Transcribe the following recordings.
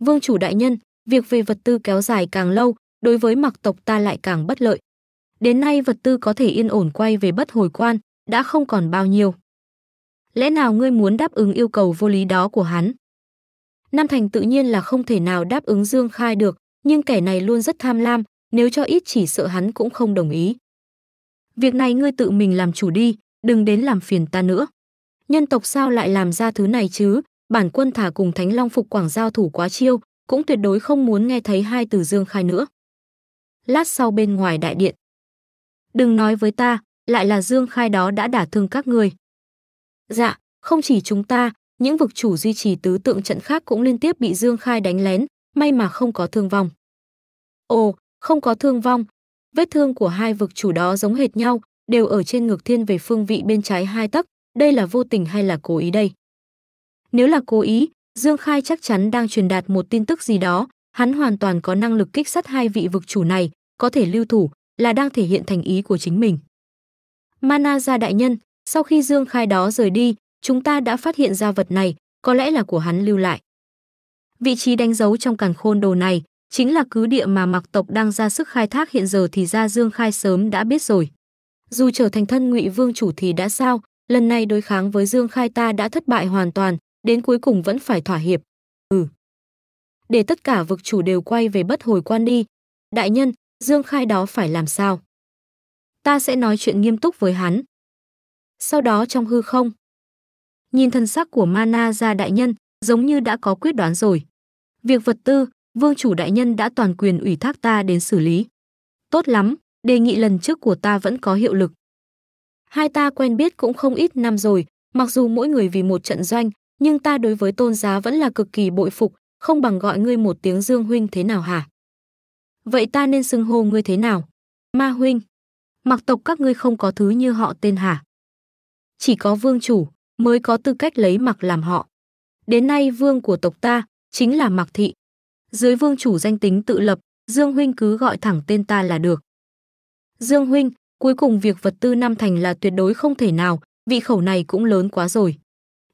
vương chủ đại nhân, việc về vật tư kéo dài càng lâu, đối với mặc tộc ta lại càng bất lợi. Đến nay vật tư có thể yên ổn quay về bất hồi quan, đã không còn bao nhiêu. Lẽ nào ngươi muốn đáp ứng yêu cầu vô lý đó của hắn? Nam Thành tự nhiên là không thể nào đáp ứng Dương Khai được, nhưng kẻ này luôn rất tham lam, nếu cho ít chỉ sợ hắn cũng không đồng ý. Việc này ngươi tự mình làm chủ đi, đừng đến làm phiền ta nữa. Nhân tộc sao lại làm ra thứ này chứ, bản quân thả cùng Thánh Long Phục Quảng giao thủ quá chiêu, cũng tuyệt đối không muốn nghe thấy hai từ Dương Khai nữa. Lát sau bên ngoài đại điện. Đừng nói với ta, lại là Dương Khai đó đã đả thương các người. Dạ, không chỉ chúng ta, những vực chủ duy trì tứ tượng trận khác cũng liên tiếp bị Dương Khai đánh lén, may mà không có thương vong. Ồ, không có thương vong. Vết thương của hai vực chủ đó giống hệt nhau, đều ở trên ngược thiên về phương vị bên trái hai tấc, đây là vô tình hay là cố ý đây? Nếu là cố ý, Dương Khai chắc chắn đang truyền đạt một tin tức gì đó, hắn hoàn toàn có năng lực kích sát hai vị vực chủ này, có thể lưu thủ, là đang thể hiện thành ý của chính mình. Mana gia đại nhân, sau khi Dương Khai đó rời đi, chúng ta đã phát hiện ra vật này, có lẽ là của hắn lưu lại. Vị trí đánh dấu trong càn khôn đồ này chính là cứ địa mà Mặc tộc đang ra sức khai thác hiện giờ thì ra Dương Khai sớm đã biết rồi. Dù trở thành thân Ngụy Vương chủ thì đã sao, lần này đối kháng với Dương Khai ta đã thất bại hoàn toàn, đến cuối cùng vẫn phải thỏa hiệp. Ừ. Để tất cả vực chủ đều quay về bất hồi quan đi. Đại nhân, Dương Khai đó phải làm sao? Ta sẽ nói chuyện nghiêm túc với hắn. Sau đó trong hư không. Nhìn thân sắc của Mana ra đại nhân, giống như đã có quyết đoán rồi. Việc vật tư, vương chủ đại nhân đã toàn quyền ủy thác ta đến xử lý. Tốt lắm, đề nghị lần trước của ta vẫn có hiệu lực. Hai ta quen biết cũng không ít năm rồi, mặc dù mỗi người vì một trận doanh, nhưng ta đối với tôn giá vẫn là cực kỳ bội phục, không bằng gọi ngươi một tiếng Dương huynh thế nào hả? Vậy ta nên xưng hô ngươi thế nào? Ma huynh. Mặc tộc các ngươi không có thứ như họ tên hả? Chỉ có vương chủ mới có tư cách lấy mặc làm họ. Đến nay vương của tộc ta chính là Mặc thị. Dưới vương chủ danh tính tự lập, Dương huynh cứ gọi thẳng tên ta là được. Dương huynh, cuối cùng việc vật tư năm thành là tuyệt đối không thể nào, vị khẩu này cũng lớn quá rồi.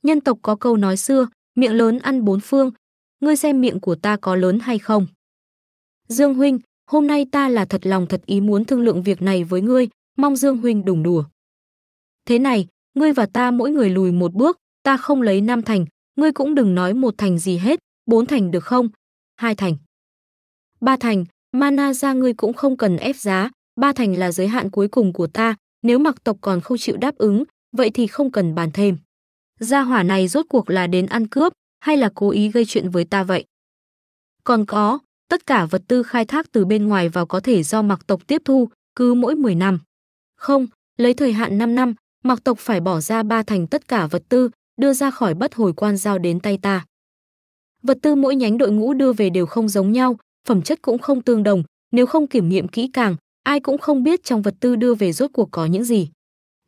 Nhân tộc có câu nói xưa, miệng lớn ăn bốn phương, ngươi xem miệng của ta có lớn hay không. Dương Huynh, hôm nay ta là thật lòng thật ý muốn thương lượng việc này với ngươi, mong Dương Huynh đủng đùa. Thế này, ngươi và ta mỗi người lùi một bước, ta không lấy năm thành, ngươi cũng đừng nói một thành gì hết, bốn thành được không? Hai thành. Ba thành, mana ra ngươi cũng không cần ép giá, ba thành là giới hạn cuối cùng của ta, nếu mặc tộc còn không chịu đáp ứng, vậy thì không cần bàn thêm. Gia hỏa này rốt cuộc là đến ăn cướp hay là cố ý gây chuyện với ta vậy? Còn có, tất cả vật tư khai thác từ bên ngoài vào có thể do mặc tộc tiếp thu cứ mỗi 10 năm. Không, lấy thời hạn 5 năm, mặc tộc phải bỏ ra ba thành tất cả vật tư, đưa ra khỏi bất hồi quan giao đến tay ta. Vật tư mỗi nhánh đội ngũ đưa về đều không giống nhau, phẩm chất cũng không tương đồng, nếu không kiểm nghiệm kỹ càng, ai cũng không biết trong vật tư đưa về rốt cuộc có những gì.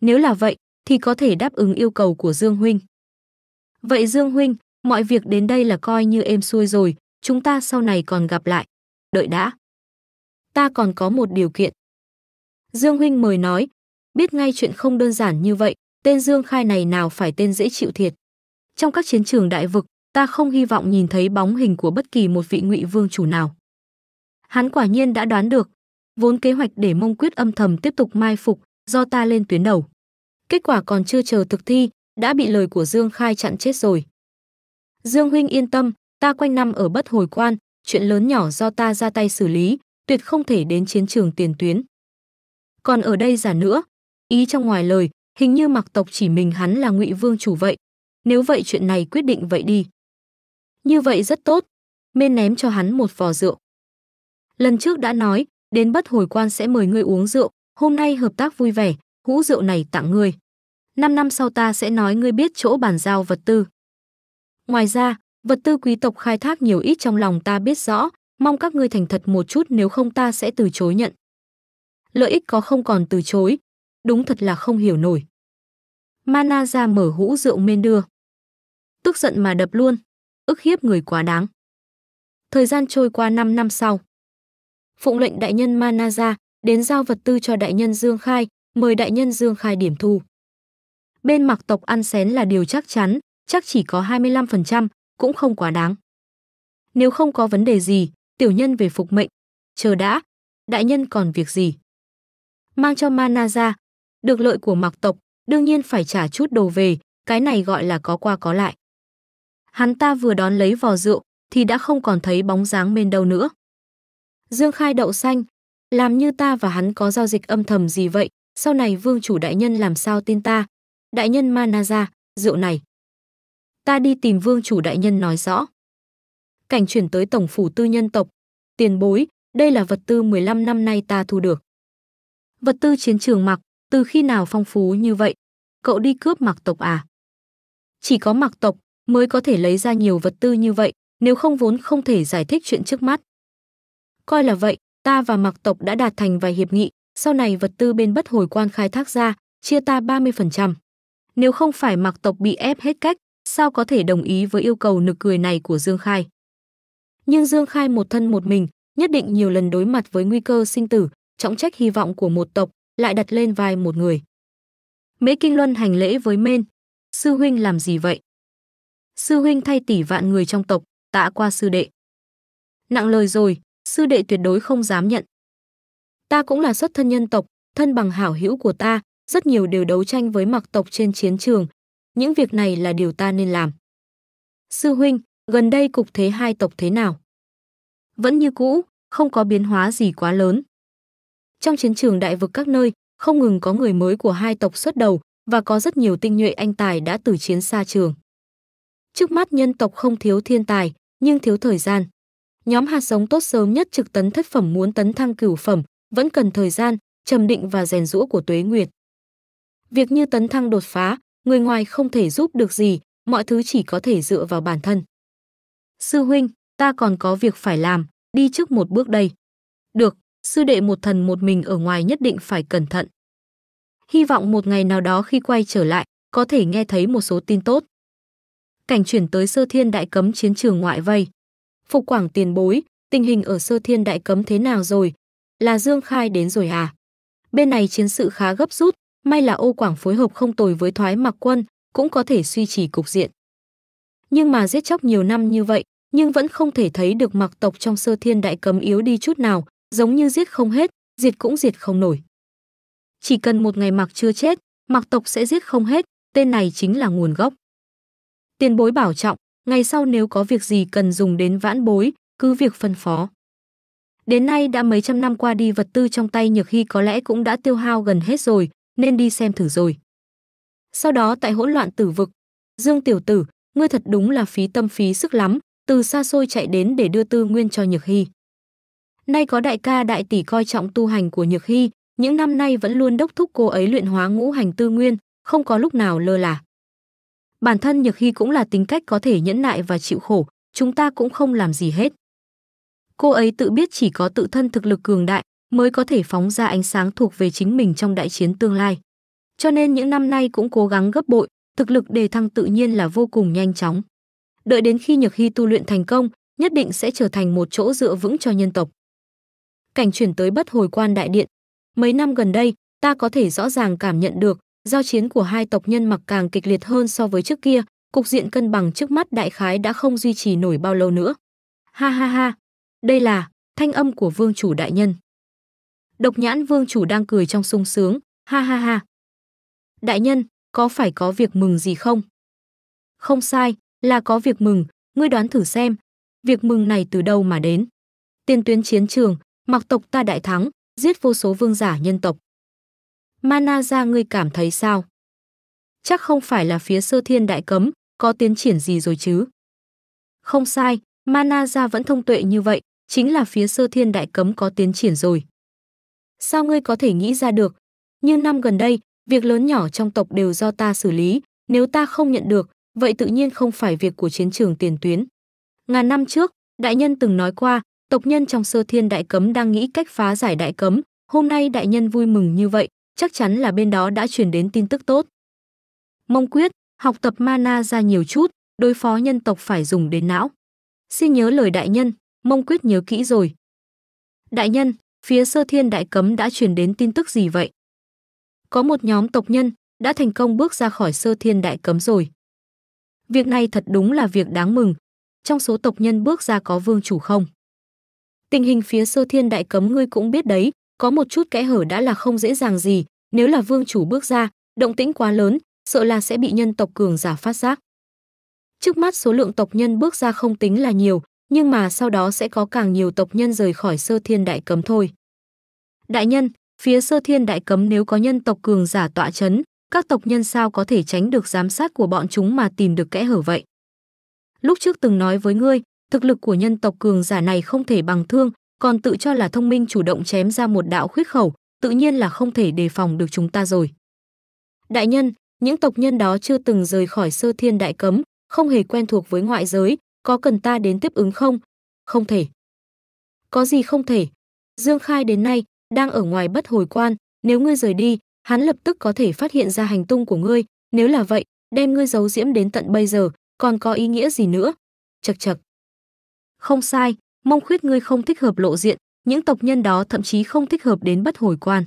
Nếu là vậy, thì có thể đáp ứng yêu cầu của Dương Huynh. Vậy Dương Huynh, mọi việc đến đây là coi như êm xuôi rồi, chúng ta sau này còn gặp lại. Đợi đã. Ta còn có một điều kiện. Dương Huynh mời nói, biết ngay chuyện không đơn giản như vậy, tên Dương Khai này nào phải tên dễ chịu thiệt. Trong các chiến trường đại vực, ta không hy vọng nhìn thấy bóng hình của bất kỳ một vị ngụy vương chủ nào. Hắn quả nhiên đã đoán được, vốn kế hoạch để mông quyết âm thầm tiếp tục mai phục, do ta lên tuyến đầu. Kết quả còn chưa chờ thực thi, đã bị lời của Dương Khai chặn chết rồi. Dương huynh yên tâm, ta quanh năm ở bất hồi quan, chuyện lớn nhỏ do ta ra tay xử lý, tuyệt không thể đến chiến trường tiền tuyến. Còn ở đây giả nữa, ý trong ngoài lời, hình như mặc tộc chỉ mình hắn là ngụy vương chủ vậy. Nếu vậy chuyện này quyết định vậy đi. Như vậy rất tốt, mê ném cho hắn một vò rượu. Lần trước đã nói, đến bất hồi quan sẽ mời ngươi uống rượu, hôm nay hợp tác vui vẻ, hũ rượu này tặng ngươi. Năm năm sau ta sẽ nói ngươi biết chỗ bàn giao vật tư. Ngoài ra, vật tư quý tộc khai thác nhiều ít trong lòng ta biết rõ, mong các ngươi thành thật một chút nếu không ta sẽ từ chối nhận. Lợi ích có không còn từ chối, đúng thật là không hiểu nổi. Mana ra mở hũ rượu men đưa. Tức giận mà đập luôn, ức hiếp người quá đáng. Thời gian trôi qua 5 năm sau. Phụng lệnh đại nhân Manaza đến giao vật tư cho đại nhân Dương Khai, mời đại nhân Dương khai điểm thu. Bên mặc tộc ăn xén là điều chắc chắn, chắc chỉ có 25%, cũng không quá đáng. Nếu không có vấn đề gì, tiểu nhân về phục mệnh. Chờ đã, đại nhân còn việc gì? Mang cho mana ra, được lợi của mặc tộc, đương nhiên phải trả chút đồ về, cái này gọi là có qua có lại. Hắn ta vừa đón lấy vò rượu, thì đã không còn thấy bóng dáng bên đâu nữa. Dương khai đậu xanh, làm như ta và hắn có giao dịch âm thầm gì vậy, sau này vương chủ đại nhân làm sao tin ta? Đại nhân Manaza, rượu này. Ta đi tìm vương chủ đại nhân nói rõ. Cảnh chuyển tới tổng phủ tư nhân tộc. Tiền bối, đây là vật tư 15 năm nay ta thu được. Vật tư chiến trường mặc, từ khi nào phong phú như vậy? Cậu đi cướp mặc tộc à? Chỉ có mặc tộc mới có thể lấy ra nhiều vật tư như vậy, nếu không vốn không thể giải thích chuyện trước mắt. Coi là vậy, ta và mặc tộc đã đạt thành vài hiệp nghị, sau này vật tư bên bất hồi quan khai thác ra, chia ta 30%. Nếu không phải mặc tộc bị ép hết cách, sao có thể đồng ý với yêu cầu nực cười này của Dương Khai. Nhưng Dương Khai một thân một mình, nhất định nhiều lần đối mặt với nguy cơ sinh tử, trọng trách hy vọng của một tộc lại đặt lên vai một người. Mễ Kinh Luân hành lễ với Mên, "Sư huynh làm gì vậy?" "Sư huynh thay tỷ vạn người trong tộc, tạ qua sư đệ." "Nặng lời rồi, sư đệ tuyệt đối không dám nhận." ta cũng là xuất thân nhân tộc, thân bằng hảo hữu của ta, rất nhiều đều đấu tranh với mặc tộc trên chiến trường. Những việc này là điều ta nên làm. Sư huynh, gần đây cục thế hai tộc thế nào? Vẫn như cũ, không có biến hóa gì quá lớn. Trong chiến trường đại vực các nơi, không ngừng có người mới của hai tộc xuất đầu và có rất nhiều tinh nhuệ anh tài đã từ chiến xa trường. Trước mắt nhân tộc không thiếu thiên tài, nhưng thiếu thời gian. Nhóm hạt giống tốt sớm nhất trực tấn thất phẩm muốn tấn thăng cửu phẩm, vẫn cần thời gian, trầm định và rèn rũa của tuế nguyệt. Việc như tấn thăng đột phá, người ngoài không thể giúp được gì, mọi thứ chỉ có thể dựa vào bản thân. Sư huynh, ta còn có việc phải làm, đi trước một bước đây. Được, sư đệ một thần một mình ở ngoài nhất định phải cẩn thận. Hy vọng một ngày nào đó khi quay trở lại, có thể nghe thấy một số tin tốt. Cảnh chuyển tới sơ thiên đại cấm chiến trường ngoại vây. Phục quảng tiền bối, tình hình ở sơ thiên đại cấm thế nào rồi, là Dương Khai đến rồi à? Bên này chiến sự khá gấp rút, may là Ô Quảng phối hợp không tồi với Thoái Mặc Quân, cũng có thể suy trì cục diện. Nhưng mà giết chóc nhiều năm như vậy, nhưng vẫn không thể thấy được mặc tộc trong sơ thiên đại cấm yếu đi chút nào, giống như giết không hết, diệt cũng diệt không nổi. Chỉ cần một ngày mặc chưa chết, mặc tộc sẽ giết không hết, tên này chính là nguồn gốc. Tiền bối bảo trọng, ngày sau nếu có việc gì cần dùng đến vãn bối, cứ việc phân phó. Đến nay đã mấy trăm năm qua đi vật tư trong tay Nhược Hy có lẽ cũng đã tiêu hao gần hết rồi, nên đi xem thử rồi. Sau đó tại hỗn loạn tử vực, Dương Tiểu Tử, ngươi thật đúng là phí tâm phí sức lắm, từ xa xôi chạy đến để đưa tư nguyên cho Nhược Hy. Nay có đại ca đại tỷ coi trọng tu hành của Nhược Hy, những năm nay vẫn luôn đốc thúc cô ấy luyện hóa ngũ hành tư nguyên, không có lúc nào lơ là. Bản thân Nhược Hy cũng là tính cách có thể nhẫn nại và chịu khổ, chúng ta cũng không làm gì hết cô ấy tự biết chỉ có tự thân thực lực cường đại mới có thể phóng ra ánh sáng thuộc về chính mình trong đại chiến tương lai. Cho nên những năm nay cũng cố gắng gấp bội, thực lực đề thăng tự nhiên là vô cùng nhanh chóng. Đợi đến khi Nhược Hy tu luyện thành công, nhất định sẽ trở thành một chỗ dựa vững cho nhân tộc. Cảnh chuyển tới bất hồi quan đại điện. Mấy năm gần đây, ta có thể rõ ràng cảm nhận được, giao chiến của hai tộc nhân mặc càng kịch liệt hơn so với trước kia, cục diện cân bằng trước mắt đại khái đã không duy trì nổi bao lâu nữa. Ha ha ha, đây là thanh âm của vương chủ đại nhân. Độc nhãn vương chủ đang cười trong sung sướng, ha ha ha. Đại nhân, có phải có việc mừng gì không? Không sai, là có việc mừng, ngươi đoán thử xem, việc mừng này từ đâu mà đến. tiên tuyến chiến trường, mặc tộc ta đại thắng, giết vô số vương giả nhân tộc. Mana ra ngươi cảm thấy sao? Chắc không phải là phía sơ thiên đại cấm, có tiến triển gì rồi chứ? Không sai, Mana ra vẫn thông tuệ như vậy, chính là phía sơ thiên đại cấm có tiến triển rồi. Sao ngươi có thể nghĩ ra được? Như năm gần đây, việc lớn nhỏ trong tộc đều do ta xử lý, nếu ta không nhận được, vậy tự nhiên không phải việc của chiến trường tiền tuyến. Ngàn năm trước, đại nhân từng nói qua, tộc nhân trong sơ thiên đại cấm đang nghĩ cách phá giải đại cấm, hôm nay đại nhân vui mừng như vậy, chắc chắn là bên đó đã truyền đến tin tức tốt. Mong quyết, học tập mana ra nhiều chút, đối phó nhân tộc phải dùng đến não. Xin nhớ lời đại nhân. Mông quyết nhớ kỹ rồi. Đại nhân, phía sơ thiên đại cấm đã truyền đến tin tức gì vậy? Có một nhóm tộc nhân đã thành công bước ra khỏi sơ thiên đại cấm rồi. Việc này thật đúng là việc đáng mừng. Trong số tộc nhân bước ra có vương chủ không? Tình hình phía sơ thiên đại cấm ngươi cũng biết đấy, có một chút kẽ hở đã là không dễ dàng gì. Nếu là vương chủ bước ra, động tĩnh quá lớn, sợ là sẽ bị nhân tộc cường giả phát giác. Trước mắt số lượng tộc nhân bước ra không tính là nhiều, nhưng mà sau đó sẽ có càng nhiều tộc nhân rời khỏi sơ thiên đại cấm thôi. Đại nhân, phía sơ thiên đại cấm nếu có nhân tộc cường giả tọa chấn, các tộc nhân sao có thể tránh được giám sát của bọn chúng mà tìm được kẽ hở vậy? Lúc trước từng nói với ngươi, thực lực của nhân tộc cường giả này không thể bằng thương, còn tự cho là thông minh chủ động chém ra một đạo khuyết khẩu, tự nhiên là không thể đề phòng được chúng ta rồi. Đại nhân, những tộc nhân đó chưa từng rời khỏi sơ thiên đại cấm, không hề quen thuộc với ngoại giới, có cần ta đến tiếp ứng không? Không thể. Có gì không thể? Dương Khai đến nay đang ở ngoài bất hồi quan, nếu ngươi rời đi, hắn lập tức có thể phát hiện ra hành tung của ngươi, nếu là vậy, đem ngươi giấu diễm đến tận bây giờ, còn có ý nghĩa gì nữa? Chậc chậc. Không sai, mông khuyết ngươi không thích hợp lộ diện, những tộc nhân đó thậm chí không thích hợp đến bất hồi quan.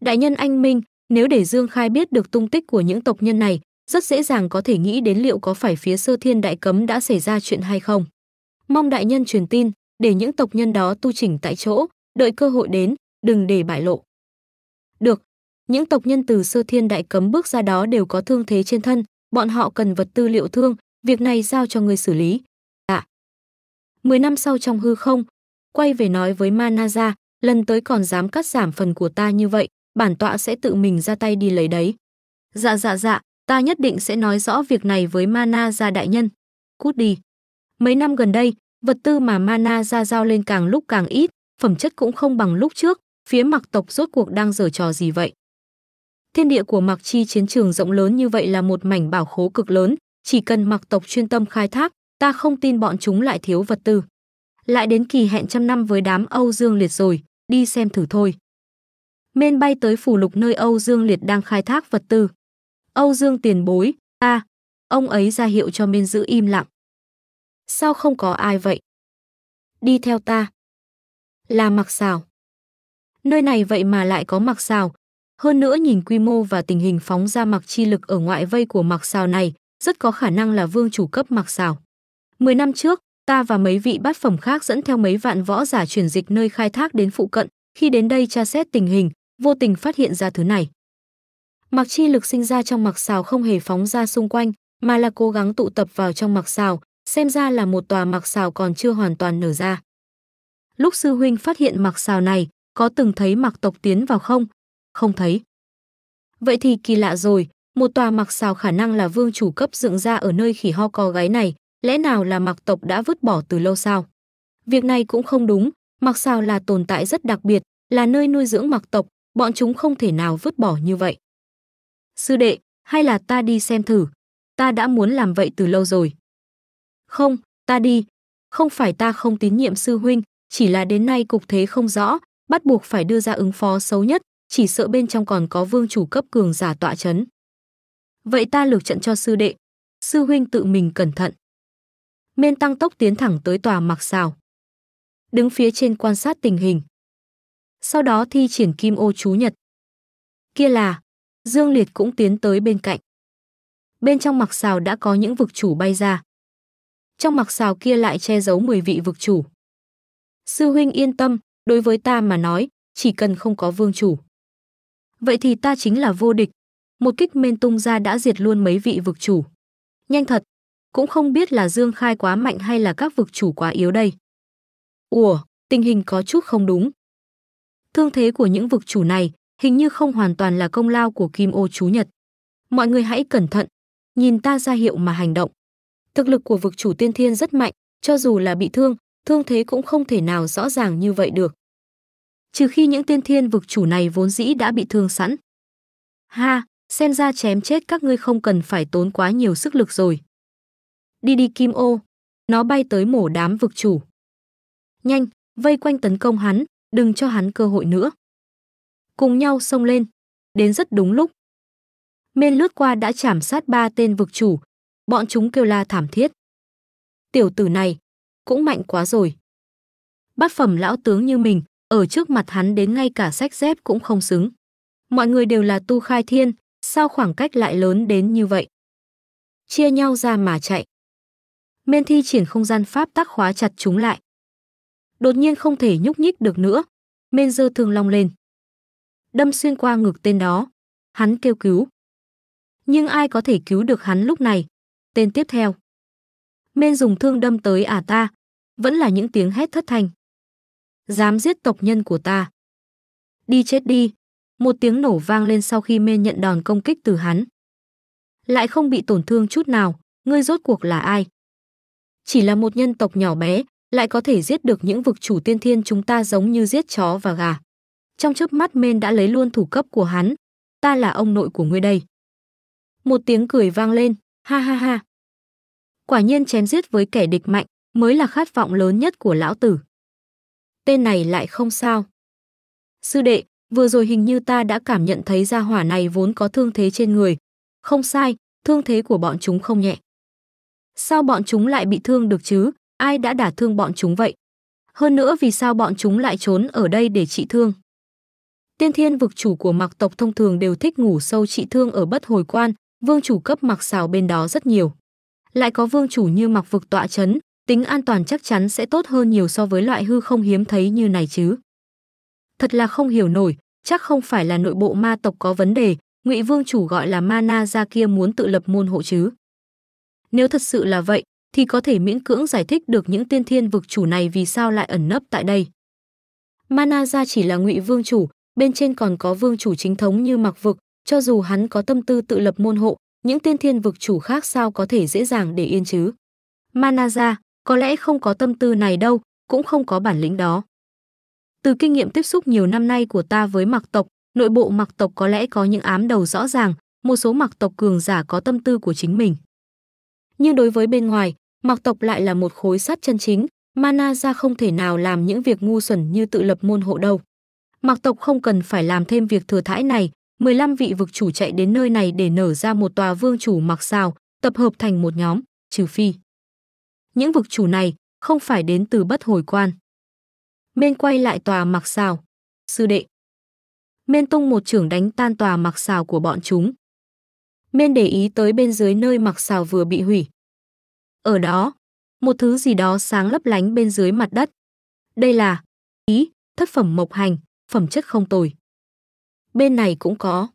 Đại nhân anh Minh, nếu để Dương Khai biết được tung tích của những tộc nhân này, rất dễ dàng có thể nghĩ đến liệu có phải phía sơ thiên đại cấm đã xảy ra chuyện hay không. Mong đại nhân truyền tin, để những tộc nhân đó tu chỉnh tại chỗ, đợi cơ hội đến, đừng để bại lộ. Được, những tộc nhân từ sơ thiên đại cấm bước ra đó đều có thương thế trên thân, bọn họ cần vật tư liệu thương, việc này giao cho người xử lý. Dạ. Mười năm sau trong hư không, quay về nói với Manaza, lần tới còn dám cắt giảm phần của ta như vậy, bản tọa sẽ tự mình ra tay đi lấy đấy. Dạ dạ dạ, Ta nhất định sẽ nói rõ việc này với Mana gia đại nhân. Cút đi. Mấy năm gần đây, vật tư mà Mana gia giao lên càng lúc càng ít, phẩm chất cũng không bằng lúc trước, phía mặc tộc rốt cuộc đang giở trò gì vậy? Thiên địa của mặc chi chiến trường rộng lớn như vậy là một mảnh bảo khố cực lớn, chỉ cần mặc tộc chuyên tâm khai thác, ta không tin bọn chúng lại thiếu vật tư. Lại đến kỳ hẹn trăm năm với đám Âu Dương Liệt rồi, đi xem thử thôi. Mên bay tới phủ lục nơi Âu Dương Liệt đang khai thác vật tư. Âu Dương tiền bối, a ông ấy ra hiệu cho Miên giữ im lặng. Sao không có ai vậy? Đi theo ta. Là mặc xào. Nơi này vậy mà lại có mặc xào. Hơn nữa nhìn quy mô và tình hình phóng ra mặc chi lực ở ngoại vây của mặc xào này, rất có khả năng là vương chủ cấp mặc xào. Mười năm trước, ta và mấy vị bát phẩm khác dẫn theo mấy vạn võ giả chuyển dịch nơi khai thác đến phụ cận, khi đến đây tra xét tình hình, vô tình phát hiện ra thứ này. Mặc chi lực sinh ra trong mặc xào không hề phóng ra xung quanh, mà là cố gắng tụ tập vào trong mặc xào, xem ra là một tòa mặc xào còn chưa hoàn toàn nở ra. Lúc sư huynh phát hiện mặc xào này, có từng thấy mặc tộc tiến vào không? Không thấy. Vậy thì kỳ lạ rồi, một tòa mặc xào khả năng là vương chủ cấp dựng ra ở nơi khỉ ho co gái này, lẽ nào là mặc tộc đã vứt bỏ từ lâu sao? Việc này cũng không đúng, mặc xào là tồn tại rất đặc biệt, là nơi nuôi dưỡng mặc tộc, bọn chúng không thể nào vứt bỏ như vậy. Sư đệ, hay là ta đi xem thử? Ta đã muốn làm vậy từ lâu rồi. Không, ta đi. Không phải ta không tín nhiệm sư huynh, chỉ là đến nay cục thế không rõ, bắt buộc phải đưa ra ứng phó xấu nhất, chỉ sợ bên trong còn có vương chủ cấp cường giả tọa chấn. Vậy ta lược trận cho sư đệ, sư huynh tự mình cẩn thận. Miên tăng tốc tiến thẳng tới tòa mặc xào. Đứng phía trên quan sát tình hình. Sau đó thi triển kim ô chú nhật. Kia là, Dương Liệt cũng tiến tới bên cạnh. Bên trong mặc xào đã có những vực chủ bay ra. Trong mặc xào kia lại che giấu 10 vị vực chủ. Sư huynh yên tâm, đối với ta mà nói, chỉ cần không có vương chủ. Vậy thì ta chính là vô địch. Một kích men tung ra đã diệt luôn mấy vị vực chủ. Nhanh thật, cũng không biết là Dương Khai quá mạnh hay là các vực chủ quá yếu đây. Ủa, tình hình có chút không đúng. Thương thế của những vực chủ này hình như không hoàn toàn là công lao của Kim Ô chú Nhật. Mọi người hãy cẩn thận, nhìn ta ra hiệu mà hành động. Thực lực của vực chủ tiên thiên rất mạnh, cho dù là bị thương, thương thế cũng không thể nào rõ ràng như vậy được. Trừ khi những tiên thiên vực chủ này vốn dĩ đã bị thương sẵn. Ha, xem ra chém chết các ngươi không cần phải tốn quá nhiều sức lực rồi. Đi đi Kim Ô, nó bay tới mổ đám vực chủ. Nhanh, vây quanh tấn công hắn, đừng cho hắn cơ hội nữa cùng nhau xông lên. Đến rất đúng lúc. Mên lướt qua đã chảm sát ba tên vực chủ, bọn chúng kêu la thảm thiết. Tiểu tử này, cũng mạnh quá rồi. Bát phẩm lão tướng như mình, ở trước mặt hắn đến ngay cả sách dép cũng không xứng. Mọi người đều là tu khai thiên, sao khoảng cách lại lớn đến như vậy? Chia nhau ra mà chạy. Mên thi triển không gian pháp tác khóa chặt chúng lại. Đột nhiên không thể nhúc nhích được nữa, Mên dơ thương long lên đâm xuyên qua ngực tên đó. Hắn kêu cứu. Nhưng ai có thể cứu được hắn lúc này? Tên tiếp theo. Mên dùng thương đâm tới ả à ta. Vẫn là những tiếng hét thất thanh. Dám giết tộc nhân của ta. Đi chết đi. Một tiếng nổ vang lên sau khi mên nhận đòn công kích từ hắn. Lại không bị tổn thương chút nào, ngươi rốt cuộc là ai? Chỉ là một nhân tộc nhỏ bé, lại có thể giết được những vực chủ tiên thiên chúng ta giống như giết chó và gà trong chớp mắt men đã lấy luôn thủ cấp của hắn. Ta là ông nội của ngươi đây. Một tiếng cười vang lên, ha ha ha. Quả nhiên chém giết với kẻ địch mạnh mới là khát vọng lớn nhất của lão tử. Tên này lại không sao. Sư đệ, vừa rồi hình như ta đã cảm nhận thấy ra hỏa này vốn có thương thế trên người. Không sai, thương thế của bọn chúng không nhẹ. Sao bọn chúng lại bị thương được chứ? Ai đã đả thương bọn chúng vậy? Hơn nữa vì sao bọn chúng lại trốn ở đây để trị thương? Tiên thiên vực chủ của mặc tộc thông thường đều thích ngủ sâu trị thương ở bất hồi quan, vương chủ cấp mặc xào bên đó rất nhiều. Lại có vương chủ như mặc vực tọa chấn, tính an toàn chắc chắn sẽ tốt hơn nhiều so với loại hư không hiếm thấy như này chứ. Thật là không hiểu nổi, chắc không phải là nội bộ ma tộc có vấn đề, ngụy vương chủ gọi là mana na ra kia muốn tự lập môn hộ chứ. Nếu thật sự là vậy, thì có thể miễn cưỡng giải thích được những tiên thiên vực chủ này vì sao lại ẩn nấp tại đây. Mana ra chỉ là ngụy vương chủ, bên trên còn có vương chủ chính thống như mặc vực, cho dù hắn có tâm tư tự lập môn hộ, những tiên thiên vực chủ khác sao có thể dễ dàng để yên chứ. Manaza, có lẽ không có tâm tư này đâu, cũng không có bản lĩnh đó. Từ kinh nghiệm tiếp xúc nhiều năm nay của ta với mặc tộc, nội bộ mặc tộc có lẽ có những ám đầu rõ ràng, một số mặc tộc cường giả có tâm tư của chính mình. Nhưng đối với bên ngoài, mặc tộc lại là một khối sắt chân chính, Mana ra không thể nào làm những việc ngu xuẩn như tự lập môn hộ đâu. Mạc tộc không cần phải làm thêm việc thừa thãi này, 15 vị vực chủ chạy đến nơi này để nở ra một tòa vương chủ Mạc Sào, tập hợp thành một nhóm, trừ phi. Những vực chủ này không phải đến từ bất hồi quan. Mên quay lại tòa Mạc Sào. Sư đệ. Mên tung một trưởng đánh tan tòa Mạc Sào của bọn chúng. Mên để ý tới bên dưới nơi Mạc Sào vừa bị hủy. Ở đó, một thứ gì đó sáng lấp lánh bên dưới mặt đất. Đây là ý, thất phẩm mộc hành, phẩm chất không tồi. Bên này cũng có.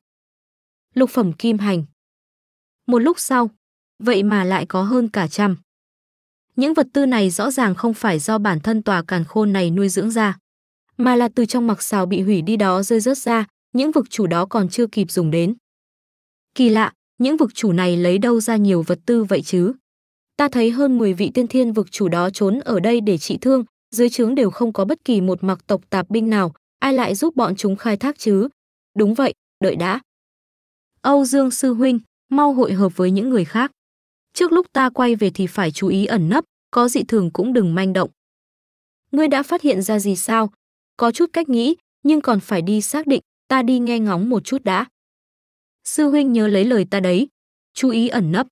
Lục phẩm kim hành. Một lúc sau, vậy mà lại có hơn cả trăm. Những vật tư này rõ ràng không phải do bản thân tòa càn khôn này nuôi dưỡng ra, mà là từ trong mặc xào bị hủy đi đó rơi rớt ra, những vực chủ đó còn chưa kịp dùng đến. Kỳ lạ, những vực chủ này lấy đâu ra nhiều vật tư vậy chứ? Ta thấy hơn 10 vị tiên thiên vực chủ đó trốn ở đây để trị thương, dưới trướng đều không có bất kỳ một mặc tộc tạp binh nào, ai lại giúp bọn chúng khai thác chứ? Đúng vậy, đợi đã. Âu Dương Sư Huynh, mau hội hợp với những người khác. Trước lúc ta quay về thì phải chú ý ẩn nấp, có dị thường cũng đừng manh động. Ngươi đã phát hiện ra gì sao? Có chút cách nghĩ, nhưng còn phải đi xác định, ta đi nghe ngóng một chút đã. Sư Huynh nhớ lấy lời ta đấy, chú ý ẩn nấp.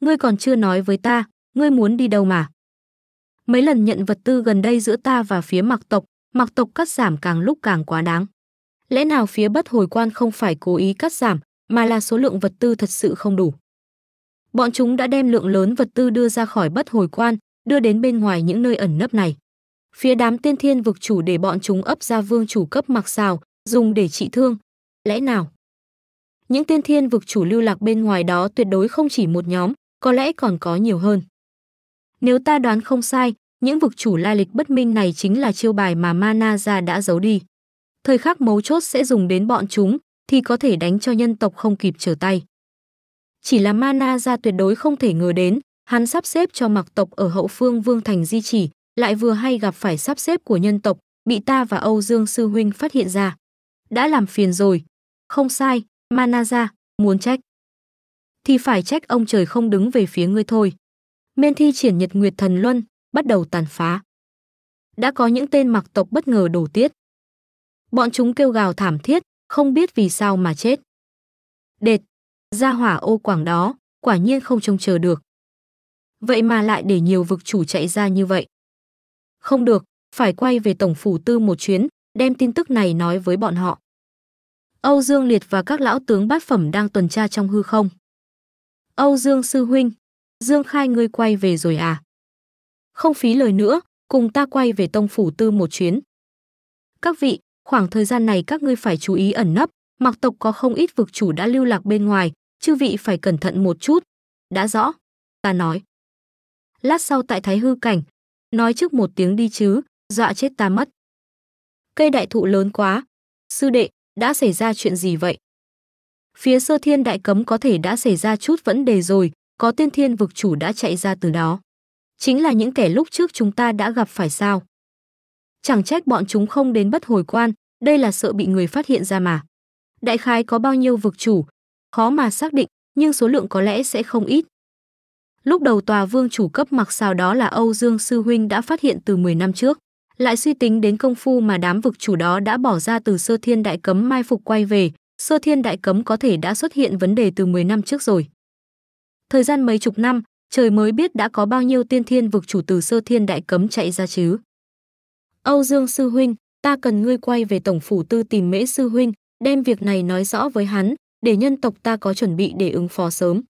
Ngươi còn chưa nói với ta, ngươi muốn đi đâu mà? Mấy lần nhận vật tư gần đây giữa ta và phía mặc tộc, mặc tộc cắt giảm càng lúc càng quá đáng. Lẽ nào phía bất hồi quan không phải cố ý cắt giảm, mà là số lượng vật tư thật sự không đủ. Bọn chúng đã đem lượng lớn vật tư đưa ra khỏi bất hồi quan, đưa đến bên ngoài những nơi ẩn nấp này. Phía đám tiên thiên vực chủ để bọn chúng ấp ra vương chủ cấp mặc xào, dùng để trị thương. Lẽ nào? Những tiên thiên vực chủ lưu lạc bên ngoài đó tuyệt đối không chỉ một nhóm, có lẽ còn có nhiều hơn. Nếu ta đoán không sai, những vực chủ lai lịch bất minh này chính là chiêu bài mà Mana Ra đã giấu đi. Thời khắc mấu chốt sẽ dùng đến bọn chúng thì có thể đánh cho nhân tộc không kịp trở tay. Chỉ là Mana Ra tuyệt đối không thể ngờ đến, hắn sắp xếp cho mặc tộc ở hậu phương Vương Thành di chỉ, lại vừa hay gặp phải sắp xếp của nhân tộc, bị ta và Âu Dương Sư Huynh phát hiện ra. Đã làm phiền rồi. Không sai, Mana Ra muốn trách. Thì phải trách ông trời không đứng về phía ngươi thôi. Miên thi triển nhật nguyệt thần luân, bắt đầu tàn phá. Đã có những tên mặc tộc bất ngờ đổ tiết. Bọn chúng kêu gào thảm thiết, không biết vì sao mà chết. Đệt, ra hỏa ô quảng đó, quả nhiên không trông chờ được. Vậy mà lại để nhiều vực chủ chạy ra như vậy. Không được, phải quay về Tổng Phủ Tư một chuyến, đem tin tức này nói với bọn họ. Âu Dương Liệt và các lão tướng bát phẩm đang tuần tra trong hư không. Âu Dương Sư Huynh, Dương Khai ngươi quay về rồi à? Không phí lời nữa, cùng ta quay về tông phủ tư một chuyến. Các vị, khoảng thời gian này các ngươi phải chú ý ẩn nấp, mặc tộc có không ít vực chủ đã lưu lạc bên ngoài, chư vị phải cẩn thận một chút. Đã rõ, ta nói. Lát sau tại Thái Hư Cảnh, nói trước một tiếng đi chứ, dọa chết ta mất. Cây đại thụ lớn quá. Sư đệ, đã xảy ra chuyện gì vậy? Phía sơ thiên đại cấm có thể đã xảy ra chút vấn đề rồi, có tiên thiên vực chủ đã chạy ra từ đó chính là những kẻ lúc trước chúng ta đã gặp phải sao. Chẳng trách bọn chúng không đến bất hồi quan, đây là sợ bị người phát hiện ra mà. Đại khái có bao nhiêu vực chủ, khó mà xác định, nhưng số lượng có lẽ sẽ không ít. Lúc đầu tòa vương chủ cấp mặc sao đó là Âu Dương Sư Huynh đã phát hiện từ 10 năm trước, lại suy tính đến công phu mà đám vực chủ đó đã bỏ ra từ sơ thiên đại cấm mai phục quay về, sơ thiên đại cấm có thể đã xuất hiện vấn đề từ 10 năm trước rồi. Thời gian mấy chục năm, trời mới biết đã có bao nhiêu tiên thiên vực chủ từ sơ thiên đại cấm chạy ra chứ. Âu Dương Sư Huynh, ta cần ngươi quay về Tổng Phủ Tư tìm Mễ Sư Huynh, đem việc này nói rõ với hắn, để nhân tộc ta có chuẩn bị để ứng phó sớm.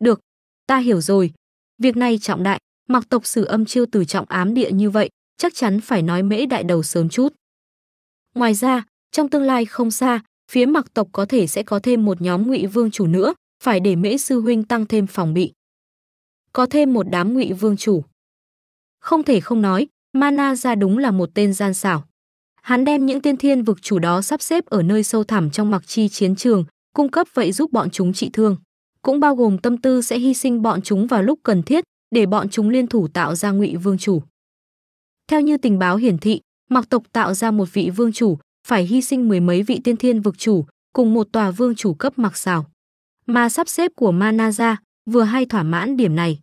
Được, ta hiểu rồi. Việc này trọng đại, mặc tộc sử âm chiêu từ trọng ám địa như vậy, chắc chắn phải nói mễ đại đầu sớm chút. Ngoài ra, trong tương lai không xa, phía mặc tộc có thể sẽ có thêm một nhóm ngụy vương chủ nữa, phải để mễ sư huynh tăng thêm phòng bị có thêm một đám ngụy vương chủ. Không thể không nói, Mana ra đúng là một tên gian xảo. Hắn đem những tiên thiên vực chủ đó sắp xếp ở nơi sâu thẳm trong mặc chi chiến trường, cung cấp vậy giúp bọn chúng trị thương. Cũng bao gồm tâm tư sẽ hy sinh bọn chúng vào lúc cần thiết để bọn chúng liên thủ tạo ra ngụy vương chủ. Theo như tình báo hiển thị, mặc tộc tạo ra một vị vương chủ, phải hy sinh mười mấy vị tiên thiên vực chủ, cùng một tòa vương chủ cấp mặc xảo. Mà sắp xếp của Manaza vừa hay thỏa mãn điểm này.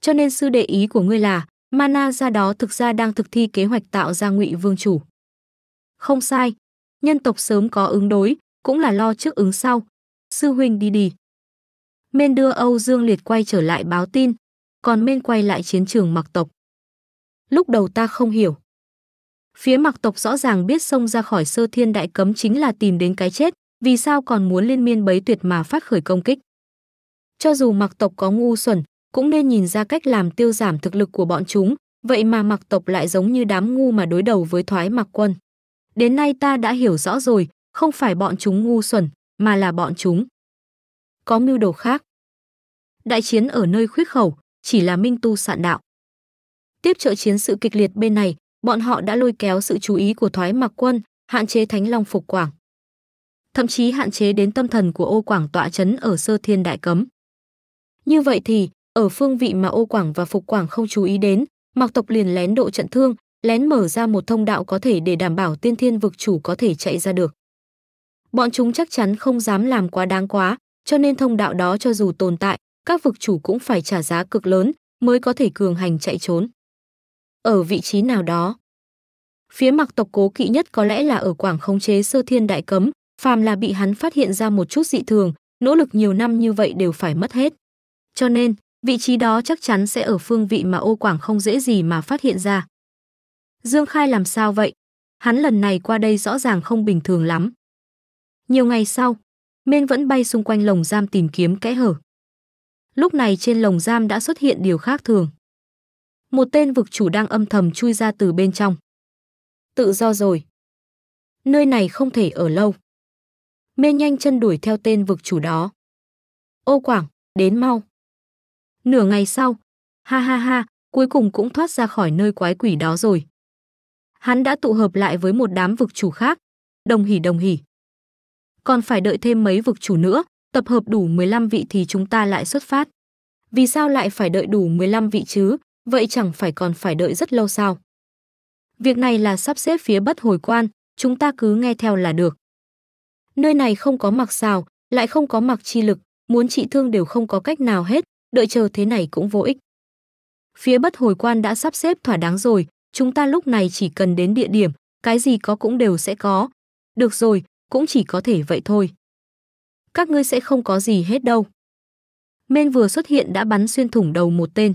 Cho nên sư đệ ý của ngươi là, mana ra đó thực ra đang thực thi kế hoạch tạo ra ngụy vương chủ. Không sai, nhân tộc sớm có ứng đối, cũng là lo trước ứng sau. Sư huynh đi đi. Mên đưa Âu Dương Liệt quay trở lại báo tin, còn Mên quay lại chiến trường mặc tộc. Lúc đầu ta không hiểu. Phía mặc tộc rõ ràng biết xông ra khỏi sơ thiên đại cấm chính là tìm đến cái chết, vì sao còn muốn liên miên bấy tuyệt mà phát khởi công kích. Cho dù mặc tộc có ngu xuẩn, cũng nên nhìn ra cách làm tiêu giảm thực lực của bọn chúng, vậy mà mặc tộc lại giống như đám ngu mà đối đầu với thoái mặc quân. Đến nay ta đã hiểu rõ rồi, không phải bọn chúng ngu xuẩn, mà là bọn chúng. Có mưu đồ khác. Đại chiến ở nơi khuyết khẩu, chỉ là minh tu sạn đạo. Tiếp trợ chiến sự kịch liệt bên này, bọn họ đã lôi kéo sự chú ý của thoái mặc quân, hạn chế thánh long phục quảng. Thậm chí hạn chế đến tâm thần của ô quảng tọa chấn ở sơ thiên đại cấm. Như vậy thì, ở phương vị mà Ô Quảng và Phục Quảng không chú ý đến, Mạc tộc liền lén độ trận thương, lén mở ra một thông đạo có thể để đảm bảo tiên thiên vực chủ có thể chạy ra được. Bọn chúng chắc chắn không dám làm quá đáng quá, cho nên thông đạo đó cho dù tồn tại, các vực chủ cũng phải trả giá cực lớn mới có thể cường hành chạy trốn. Ở vị trí nào đó, phía mặc tộc cố kỵ nhất có lẽ là ở quảng Không chế sơ thiên đại cấm, phàm là bị hắn phát hiện ra một chút dị thường, nỗ lực nhiều năm như vậy đều phải mất hết. Cho nên, vị trí đó chắc chắn sẽ ở phương vị mà ô quảng không dễ gì mà phát hiện ra. Dương Khai làm sao vậy? Hắn lần này qua đây rõ ràng không bình thường lắm. Nhiều ngày sau, Minh vẫn bay xung quanh lồng giam tìm kiếm kẽ hở. Lúc này trên lồng giam đã xuất hiện điều khác thường. Một tên vực chủ đang âm thầm chui ra từ bên trong. Tự do rồi. Nơi này không thể ở lâu. Mên nhanh chân đuổi theo tên vực chủ đó. Ô Quảng, đến mau. Nửa ngày sau, ha ha ha, cuối cùng cũng thoát ra khỏi nơi quái quỷ đó rồi. Hắn đã tụ hợp lại với một đám vực chủ khác, đồng hỉ đồng hỉ. Còn phải đợi thêm mấy vực chủ nữa, tập hợp đủ 15 vị thì chúng ta lại xuất phát. Vì sao lại phải đợi đủ 15 vị chứ, vậy chẳng phải còn phải đợi rất lâu sao? Việc này là sắp xếp phía bất hồi quan, chúng ta cứ nghe theo là được. Nơi này không có mặc xào, lại không có mặc chi lực, muốn trị thương đều không có cách nào hết, đợi chờ thế này cũng vô ích. Phía bất hồi quan đã sắp xếp thỏa đáng rồi, chúng ta lúc này chỉ cần đến địa điểm, cái gì có cũng đều sẽ có. Được rồi, cũng chỉ có thể vậy thôi. Các ngươi sẽ không có gì hết đâu. men vừa xuất hiện đã bắn xuyên thủng đầu một tên.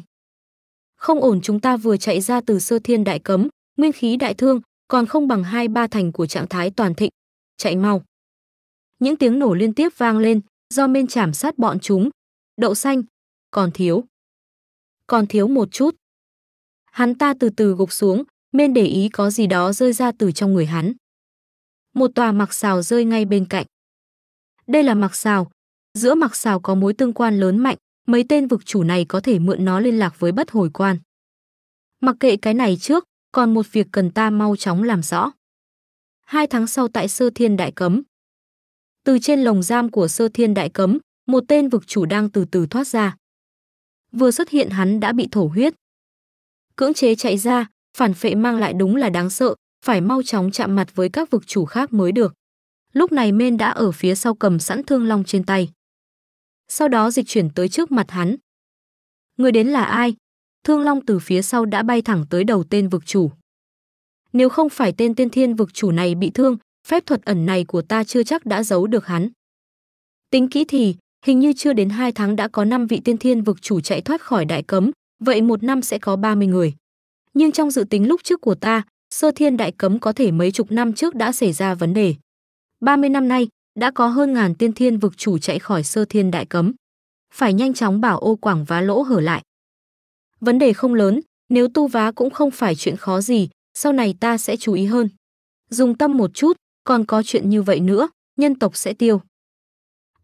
Không ổn chúng ta vừa chạy ra từ sơ thiên đại cấm, nguyên khí đại thương, còn không bằng hai ba thành của trạng thái toàn thịnh. Chạy mau. Những tiếng nổ liên tiếp vang lên, do men chảm sát bọn chúng. Đậu xanh, còn thiếu. Còn thiếu một chút. Hắn ta từ từ gục xuống, men để ý có gì đó rơi ra từ trong người hắn. Một tòa mặc xào rơi ngay bên cạnh. Đây là mặc xào. Giữa mặc xào có mối tương quan lớn mạnh, mấy tên vực chủ này có thể mượn nó liên lạc với bất hồi quan. Mặc kệ cái này trước, còn một việc cần ta mau chóng làm rõ. Hai tháng sau tại Sơ Thiên Đại Cấm. Từ trên lồng giam của Sơ Thiên Đại Cấm, một tên vực chủ đang từ từ thoát ra vừa xuất hiện hắn đã bị thổ huyết. Cưỡng chế chạy ra, phản phệ mang lại đúng là đáng sợ, phải mau chóng chạm mặt với các vực chủ khác mới được. Lúc này Mên đã ở phía sau cầm sẵn thương long trên tay. Sau đó dịch chuyển tới trước mặt hắn. Người đến là ai? Thương long từ phía sau đã bay thẳng tới đầu tên vực chủ. Nếu không phải tên tiên thiên vực chủ này bị thương, phép thuật ẩn này của ta chưa chắc đã giấu được hắn. Tính kỹ thì, Hình như chưa đến 2 tháng đã có 5 vị tiên thiên vực chủ chạy thoát khỏi đại cấm, vậy một năm sẽ có 30 người. Nhưng trong dự tính lúc trước của ta, sơ thiên đại cấm có thể mấy chục năm trước đã xảy ra vấn đề. 30 năm nay, đã có hơn ngàn tiên thiên vực chủ chạy khỏi sơ thiên đại cấm. Phải nhanh chóng bảo ô quảng vá lỗ hở lại. Vấn đề không lớn, nếu tu vá cũng không phải chuyện khó gì, sau này ta sẽ chú ý hơn. Dùng tâm một chút, còn có chuyện như vậy nữa, nhân tộc sẽ tiêu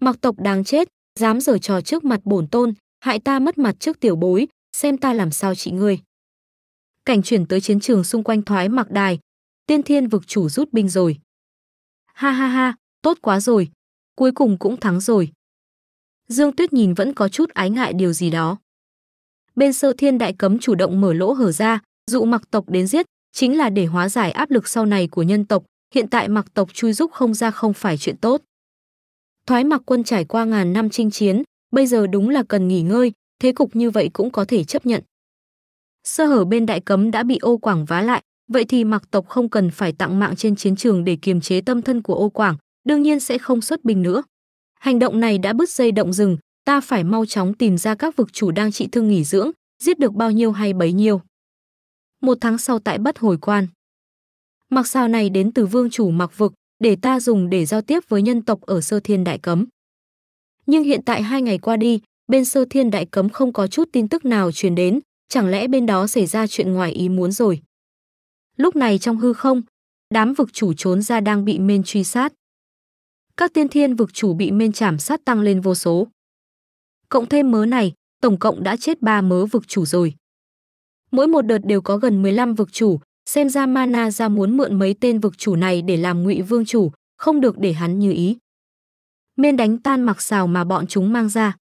mặc tộc đáng chết, dám giở trò trước mặt bổn tôn, hại ta mất mặt trước tiểu bối, xem ta làm sao trị ngươi. Cảnh chuyển tới chiến trường xung quanh thoái mặc đài, tiên thiên vực chủ rút binh rồi. Ha ha ha, tốt quá rồi, cuối cùng cũng thắng rồi. Dương Tuyết nhìn vẫn có chút ái ngại điều gì đó. Bên sơ thiên đại cấm chủ động mở lỗ hở ra, dụ mặc tộc đến giết, chính là để hóa giải áp lực sau này của nhân tộc, hiện tại mặc tộc chui giúp không ra không phải chuyện tốt. Thoái mặc quân trải qua ngàn năm chinh chiến, bây giờ đúng là cần nghỉ ngơi, thế cục như vậy cũng có thể chấp nhận. Sơ hở bên đại cấm đã bị ô quảng vá lại, vậy thì mặc tộc không cần phải tặng mạng trên chiến trường để kiềm chế tâm thân của ô quảng, đương nhiên sẽ không xuất binh nữa. Hành động này đã bứt dây động rừng, ta phải mau chóng tìm ra các vực chủ đang trị thương nghỉ dưỡng, giết được bao nhiêu hay bấy nhiêu. Một tháng sau tại bất hồi quan. Mặc sao này đến từ vương chủ mặc vực, để ta dùng để giao tiếp với nhân tộc ở Sơ Thiên Đại Cấm. Nhưng hiện tại hai ngày qua đi, bên Sơ Thiên Đại Cấm không có chút tin tức nào truyền đến, chẳng lẽ bên đó xảy ra chuyện ngoài ý muốn rồi. Lúc này trong hư không, đám vực chủ trốn ra đang bị men truy sát. Các tiên thiên vực chủ bị men chảm sát tăng lên vô số. Cộng thêm mớ này, tổng cộng đã chết ba mớ vực chủ rồi. Mỗi một đợt đều có gần 15 vực chủ, Xem ra Mana ra muốn mượn mấy tên vực chủ này để làm ngụy vương chủ, không được để hắn như ý. nên đánh tan mặc xào mà bọn chúng mang ra.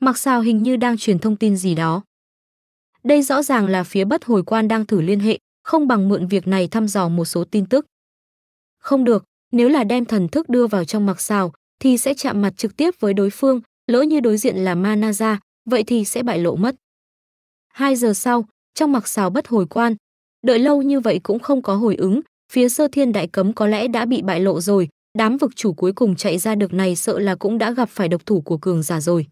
Mặc xào hình như đang truyền thông tin gì đó. Đây rõ ràng là phía bất hồi quan đang thử liên hệ, không bằng mượn việc này thăm dò một số tin tức. Không được, nếu là đem thần thức đưa vào trong mặc xào, thì sẽ chạm mặt trực tiếp với đối phương, lỡ như đối diện là mana Manaza, vậy thì sẽ bại lộ mất. Hai giờ sau, trong mặc xào bất hồi quan, đợi lâu như vậy cũng không có hồi ứng, phía sơ thiên đại cấm có lẽ đã bị bại lộ rồi, đám vực chủ cuối cùng chạy ra được này sợ là cũng đã gặp phải độc thủ của cường giả rồi.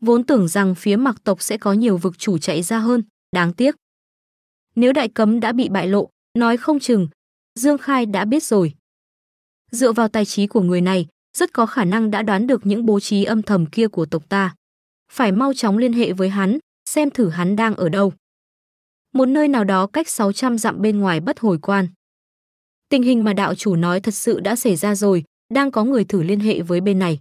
Vốn tưởng rằng phía mặc tộc sẽ có nhiều vực chủ chạy ra hơn, đáng tiếc. Nếu đại cấm đã bị bại lộ, nói không chừng, Dương Khai đã biết rồi. Dựa vào tài trí của người này, rất có khả năng đã đoán được những bố trí âm thầm kia của tộc ta. Phải mau chóng liên hệ với hắn, xem thử hắn đang ở đâu một nơi nào đó cách 600 dặm bên ngoài bất hồi quan. Tình hình mà đạo chủ nói thật sự đã xảy ra rồi, đang có người thử liên hệ với bên này.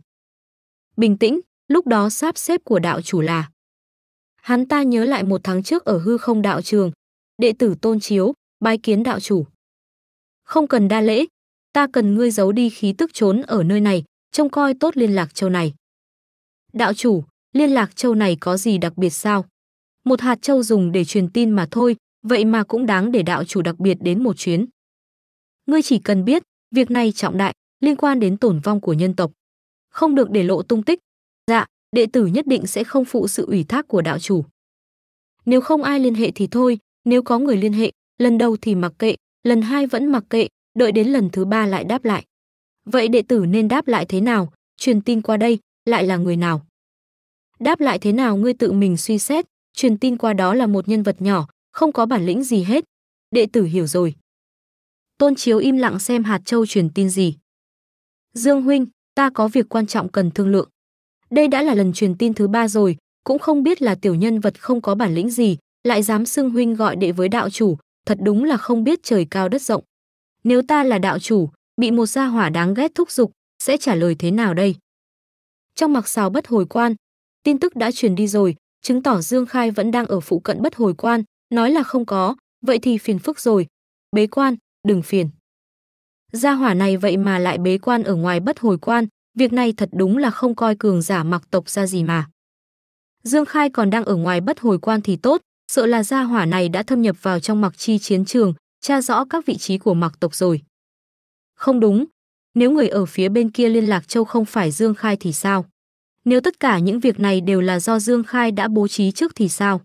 Bình tĩnh, lúc đó sắp xếp của đạo chủ là Hắn ta nhớ lại một tháng trước ở hư không đạo trường, đệ tử tôn chiếu, bái kiến đạo chủ. Không cần đa lễ, ta cần ngươi giấu đi khí tức trốn ở nơi này, trông coi tốt liên lạc châu này. Đạo chủ, liên lạc châu này có gì đặc biệt sao? một hạt châu dùng để truyền tin mà thôi, vậy mà cũng đáng để đạo chủ đặc biệt đến một chuyến. Ngươi chỉ cần biết, việc này trọng đại, liên quan đến tổn vong của nhân tộc. Không được để lộ tung tích. Dạ, đệ tử nhất định sẽ không phụ sự ủy thác của đạo chủ. Nếu không ai liên hệ thì thôi, nếu có người liên hệ, lần đầu thì mặc kệ, lần hai vẫn mặc kệ, đợi đến lần thứ ba lại đáp lại. Vậy đệ tử nên đáp lại thế nào? Truyền tin qua đây, lại là người nào? Đáp lại thế nào ngươi tự mình suy xét, truyền tin qua đó là một nhân vật nhỏ, không có bản lĩnh gì hết. Đệ tử hiểu rồi. Tôn Chiếu im lặng xem Hạt Châu truyền tin gì. Dương huynh, ta có việc quan trọng cần thương lượng. Đây đã là lần truyền tin thứ ba rồi, cũng không biết là tiểu nhân vật không có bản lĩnh gì, lại dám xưng huynh gọi đệ với đạo chủ, thật đúng là không biết trời cao đất rộng. Nếu ta là đạo chủ, bị một gia hỏa đáng ghét thúc giục, sẽ trả lời thế nào đây? Trong mặc xào bất hồi quan, tin tức đã truyền đi rồi, chứng tỏ Dương Khai vẫn đang ở phụ cận bất hồi quan, nói là không có, vậy thì phiền phức rồi. Bế quan, đừng phiền. Gia hỏa này vậy mà lại bế quan ở ngoài bất hồi quan, việc này thật đúng là không coi cường giả mặc tộc ra gì mà. Dương Khai còn đang ở ngoài bất hồi quan thì tốt, sợ là gia hỏa này đã thâm nhập vào trong mặc chi chiến trường, tra rõ các vị trí của mặc tộc rồi. Không đúng, nếu người ở phía bên kia liên lạc châu không phải Dương Khai thì sao? Nếu tất cả những việc này đều là do Dương Khai đã bố trí trước thì sao?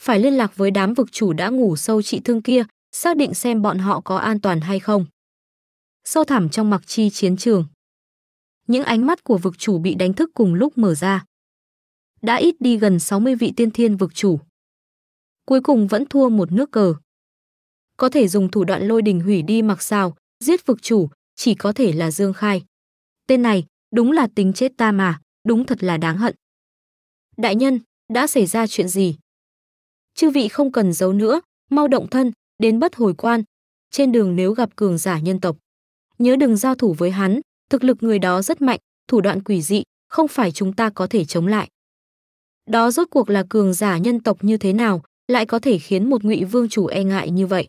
Phải liên lạc với đám vực chủ đã ngủ sâu trị thương kia, xác định xem bọn họ có an toàn hay không. Sâu thẳm trong mặc chi chiến trường. Những ánh mắt của vực chủ bị đánh thức cùng lúc mở ra. Đã ít đi gần 60 vị tiên thiên vực chủ. Cuối cùng vẫn thua một nước cờ. Có thể dùng thủ đoạn lôi đình hủy đi mặc sao, giết vực chủ, chỉ có thể là Dương Khai. Tên này, đúng là tính chết ta mà đúng thật là đáng hận. Đại nhân, đã xảy ra chuyện gì? Chư vị không cần giấu nữa, mau động thân, đến bất hồi quan. Trên đường nếu gặp cường giả nhân tộc, nhớ đừng giao thủ với hắn, thực lực người đó rất mạnh, thủ đoạn quỷ dị, không phải chúng ta có thể chống lại. Đó rốt cuộc là cường giả nhân tộc như thế nào, lại có thể khiến một ngụy vương chủ e ngại như vậy.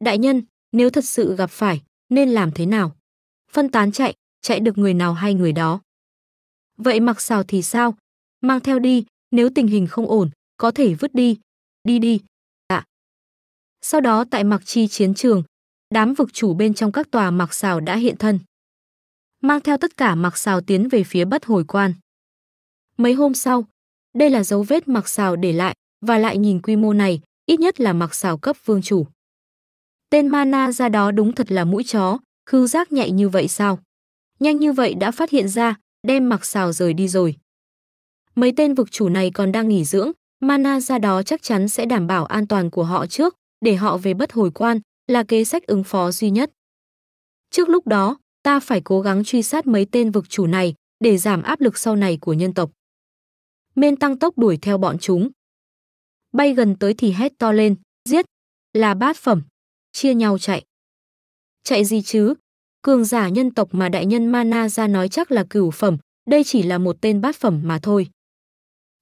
Đại nhân, nếu thật sự gặp phải, nên làm thế nào? Phân tán chạy, chạy được người nào hay người đó. Vậy mặc xào thì sao? Mang theo đi, nếu tình hình không ổn, có thể vứt đi. Đi đi. À. Sau đó tại mặc chi chiến trường, đám vực chủ bên trong các tòa mặc xào đã hiện thân. Mang theo tất cả mặc xào tiến về phía bất hồi quan. Mấy hôm sau, đây là dấu vết mặc xào để lại và lại nhìn quy mô này, ít nhất là mặc xào cấp vương chủ. Tên mana ra đó đúng thật là mũi chó, khư giác nhạy như vậy sao? Nhanh như vậy đã phát hiện ra, đem mặc xào rời đi rồi. Mấy tên vực chủ này còn đang nghỉ dưỡng, mana ra đó chắc chắn sẽ đảm bảo an toàn của họ trước, để họ về bất hồi quan, là kế sách ứng phó duy nhất. Trước lúc đó, ta phải cố gắng truy sát mấy tên vực chủ này để giảm áp lực sau này của nhân tộc. Mên tăng tốc đuổi theo bọn chúng. Bay gần tới thì hét to lên, giết, là bát phẩm, chia nhau chạy. Chạy gì chứ, cường giả nhân tộc mà đại nhân mana ra nói chắc là cửu phẩm đây chỉ là một tên bát phẩm mà thôi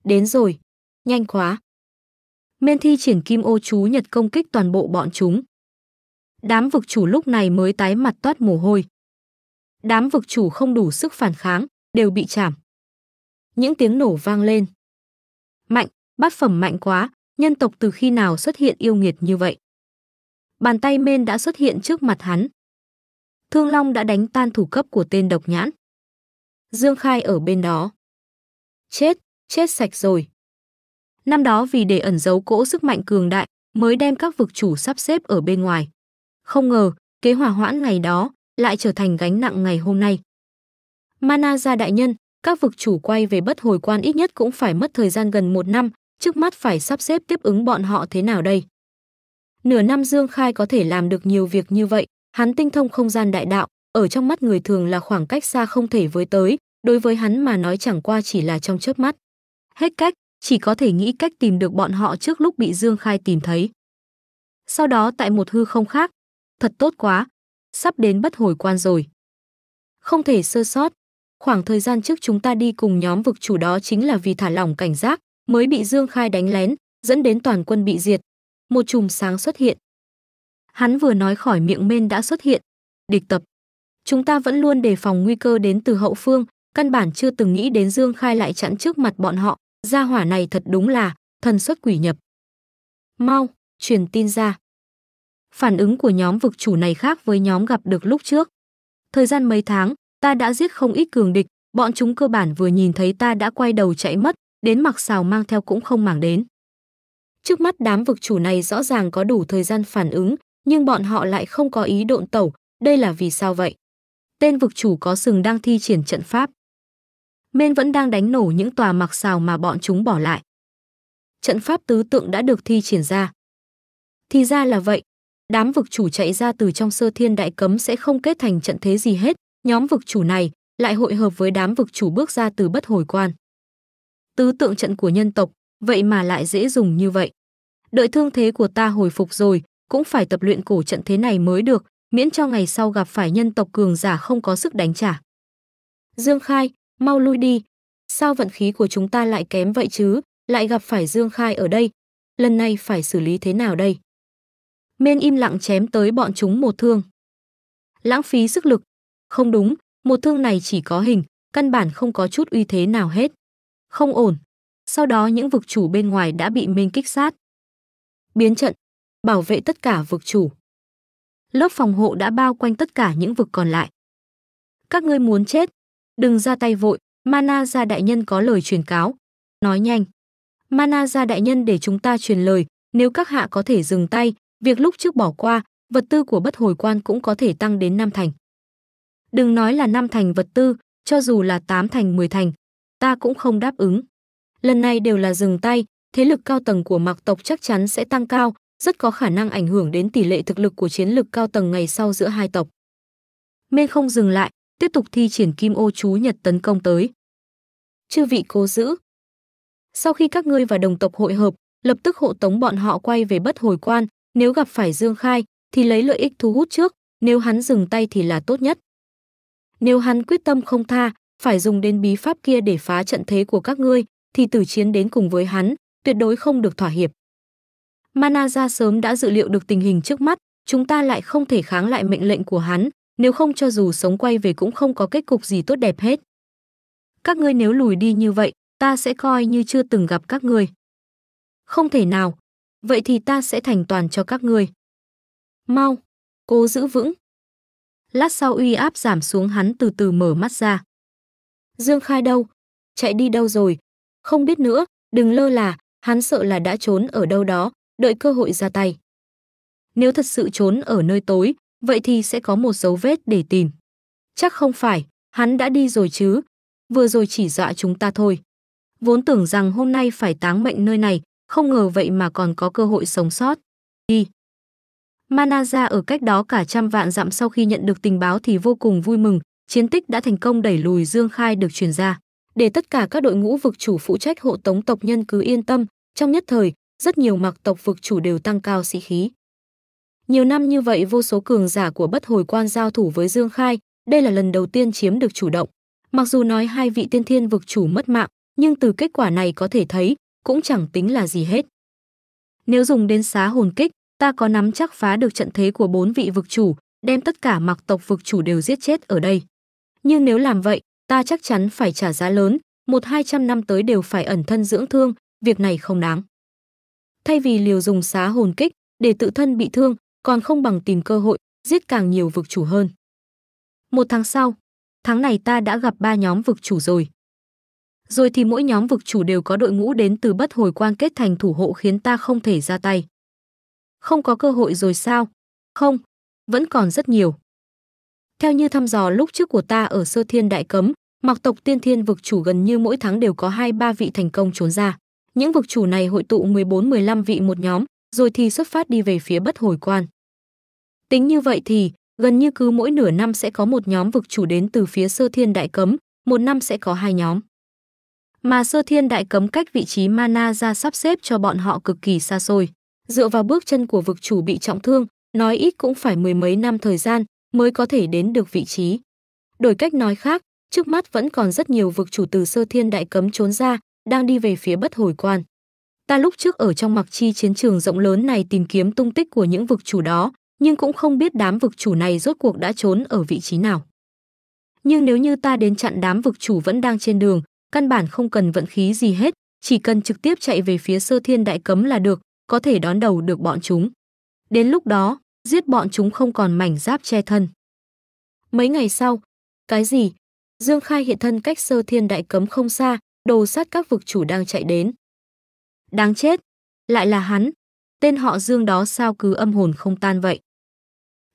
đến rồi nhanh quá men thi triển kim ô chú nhật công kích toàn bộ bọn chúng đám vực chủ lúc này mới tái mặt toát mồ hôi đám vực chủ không đủ sức phản kháng đều bị chảm những tiếng nổ vang lên mạnh bát phẩm mạnh quá nhân tộc từ khi nào xuất hiện yêu nghiệt như vậy bàn tay men đã xuất hiện trước mặt hắn Thương Long đã đánh tan thủ cấp của tên độc nhãn. Dương Khai ở bên đó. Chết, chết sạch rồi. Năm đó vì để ẩn giấu cỗ sức mạnh cường đại mới đem các vực chủ sắp xếp ở bên ngoài. Không ngờ, kế hỏa hoãn ngày đó lại trở thành gánh nặng ngày hôm nay. Mana gia đại nhân, các vực chủ quay về bất hồi quan ít nhất cũng phải mất thời gian gần một năm, trước mắt phải sắp xếp tiếp ứng bọn họ thế nào đây. Nửa năm Dương Khai có thể làm được nhiều việc như vậy, Hắn tinh thông không gian đại đạo, ở trong mắt người thường là khoảng cách xa không thể với tới, đối với hắn mà nói chẳng qua chỉ là trong chớp mắt. Hết cách, chỉ có thể nghĩ cách tìm được bọn họ trước lúc bị Dương Khai tìm thấy. Sau đó tại một hư không khác, thật tốt quá, sắp đến bất hồi quan rồi. Không thể sơ sót, khoảng thời gian trước chúng ta đi cùng nhóm vực chủ đó chính là vì thả lỏng cảnh giác, mới bị Dương Khai đánh lén, dẫn đến toàn quân bị diệt. Một chùm sáng xuất hiện, Hắn vừa nói khỏi miệng men đã xuất hiện. Địch tập. Chúng ta vẫn luôn đề phòng nguy cơ đến từ hậu phương, căn bản chưa từng nghĩ đến Dương Khai lại chặn trước mặt bọn họ. Gia hỏa này thật đúng là thần xuất quỷ nhập. Mau, truyền tin ra. Phản ứng của nhóm vực chủ này khác với nhóm gặp được lúc trước. Thời gian mấy tháng, ta đã giết không ít cường địch, bọn chúng cơ bản vừa nhìn thấy ta đã quay đầu chạy mất, đến mặc xào mang theo cũng không màng đến. Trước mắt đám vực chủ này rõ ràng có đủ thời gian phản ứng, nhưng bọn họ lại không có ý độn tẩu, đây là vì sao vậy? Tên vực chủ có sừng đang thi triển trận pháp. Mên vẫn đang đánh nổ những tòa mặc xào mà bọn chúng bỏ lại. Trận pháp tứ tượng đã được thi triển ra. Thì ra là vậy, đám vực chủ chạy ra từ trong sơ thiên đại cấm sẽ không kết thành trận thế gì hết, nhóm vực chủ này lại hội hợp với đám vực chủ bước ra từ bất hồi quan. Tứ tượng trận của nhân tộc, vậy mà lại dễ dùng như vậy. Đợi thương thế của ta hồi phục rồi, cũng phải tập luyện cổ trận thế này mới được, miễn cho ngày sau gặp phải nhân tộc cường giả không có sức đánh trả. Dương Khai, mau lui đi. Sao vận khí của chúng ta lại kém vậy chứ, lại gặp phải Dương Khai ở đây. Lần này phải xử lý thế nào đây? men im lặng chém tới bọn chúng một thương. Lãng phí sức lực. Không đúng, một thương này chỉ có hình, căn bản không có chút uy thế nào hết. Không ổn. Sau đó những vực chủ bên ngoài đã bị Minh kích sát. Biến trận, bảo vệ tất cả vực chủ. Lớp phòng hộ đã bao quanh tất cả những vực còn lại. Các ngươi muốn chết, đừng ra tay vội, Mana gia đại nhân có lời truyền cáo, nói nhanh. Mana gia đại nhân để chúng ta truyền lời, nếu các hạ có thể dừng tay, việc lúc trước bỏ qua, vật tư của bất hồi quan cũng có thể tăng đến nam thành. Đừng nói là nam thành vật tư, cho dù là tám thành 10 thành, ta cũng không đáp ứng. Lần này đều là dừng tay, thế lực cao tầng của Mạc tộc chắc chắn sẽ tăng cao, rất có khả năng ảnh hưởng đến tỷ lệ thực lực của chiến lực cao tầng ngày sau giữa hai tộc. Mê không dừng lại, tiếp tục thi triển kim ô chú Nhật tấn công tới. Chư vị cố giữ. Sau khi các ngươi và đồng tộc hội hợp, lập tức hộ tống bọn họ quay về bất hồi quan, nếu gặp phải Dương Khai thì lấy lợi ích thu hút trước, nếu hắn dừng tay thì là tốt nhất. Nếu hắn quyết tâm không tha, phải dùng đến bí pháp kia để phá trận thế của các ngươi, thì tử chiến đến cùng với hắn, tuyệt đối không được thỏa hiệp. Mana ra sớm đã dự liệu được tình hình trước mắt, chúng ta lại không thể kháng lại mệnh lệnh của hắn, nếu không cho dù sống quay về cũng không có kết cục gì tốt đẹp hết. Các ngươi nếu lùi đi như vậy, ta sẽ coi như chưa từng gặp các ngươi. Không thể nào, vậy thì ta sẽ thành toàn cho các ngươi. Mau, cố giữ vững. Lát sau uy áp giảm xuống hắn từ từ mở mắt ra. Dương Khai đâu? Chạy đi đâu rồi? Không biết nữa, đừng lơ là, hắn sợ là đã trốn ở đâu đó, đợi cơ hội ra tay. Nếu thật sự trốn ở nơi tối, vậy thì sẽ có một dấu vết để tìm. Chắc không phải, hắn đã đi rồi chứ, vừa rồi chỉ dọa chúng ta thôi. Vốn tưởng rằng hôm nay phải táng mệnh nơi này, không ngờ vậy mà còn có cơ hội sống sót. Đi. Manaza ở cách đó cả trăm vạn dặm sau khi nhận được tình báo thì vô cùng vui mừng, chiến tích đã thành công đẩy lùi Dương Khai được truyền ra. Để tất cả các đội ngũ vực chủ phụ trách hộ tống tộc nhân cứ yên tâm, trong nhất thời, rất nhiều mặc tộc vực chủ đều tăng cao sĩ khí. Nhiều năm như vậy vô số cường giả của bất hồi quan giao thủ với Dương Khai, đây là lần đầu tiên chiếm được chủ động. Mặc dù nói hai vị tiên thiên vực chủ mất mạng, nhưng từ kết quả này có thể thấy, cũng chẳng tính là gì hết. Nếu dùng đến xá hồn kích, ta có nắm chắc phá được trận thế của bốn vị vực chủ, đem tất cả mặc tộc vực chủ đều giết chết ở đây. Nhưng nếu làm vậy, ta chắc chắn phải trả giá lớn, một hai trăm năm tới đều phải ẩn thân dưỡng thương, việc này không đáng thay vì liều dùng xá hồn kích để tự thân bị thương, còn không bằng tìm cơ hội giết càng nhiều vực chủ hơn. Một tháng sau, tháng này ta đã gặp ba nhóm vực chủ rồi. Rồi thì mỗi nhóm vực chủ đều có đội ngũ đến từ bất hồi quan kết thành thủ hộ khiến ta không thể ra tay. Không có cơ hội rồi sao? Không, vẫn còn rất nhiều. Theo như thăm dò lúc trước của ta ở Sơ Thiên Đại Cấm, mặc tộc tiên thiên vực chủ gần như mỗi tháng đều có hai ba vị thành công trốn ra. Những vực chủ này hội tụ 14-15 vị một nhóm, rồi thì xuất phát đi về phía bất hồi quan. Tính như vậy thì, gần như cứ mỗi nửa năm sẽ có một nhóm vực chủ đến từ phía sơ thiên đại cấm, một năm sẽ có hai nhóm. Mà sơ thiên đại cấm cách vị trí mana ra sắp xếp cho bọn họ cực kỳ xa xôi. Dựa vào bước chân của vực chủ bị trọng thương, nói ít cũng phải mười mấy năm thời gian mới có thể đến được vị trí. Đổi cách nói khác, trước mắt vẫn còn rất nhiều vực chủ từ sơ thiên đại cấm trốn ra, đang đi về phía bất hồi quan. Ta lúc trước ở trong mặc chi chiến trường rộng lớn này tìm kiếm tung tích của những vực chủ đó, nhưng cũng không biết đám vực chủ này rốt cuộc đã trốn ở vị trí nào. Nhưng nếu như ta đến chặn đám vực chủ vẫn đang trên đường, căn bản không cần vận khí gì hết, chỉ cần trực tiếp chạy về phía sơ thiên đại cấm là được, có thể đón đầu được bọn chúng. Đến lúc đó, giết bọn chúng không còn mảnh giáp che thân. Mấy ngày sau, cái gì? Dương Khai hiện thân cách sơ thiên đại cấm không xa, đồ sát các vực chủ đang chạy đến. Đáng chết, lại là hắn, tên họ Dương đó sao cứ âm hồn không tan vậy.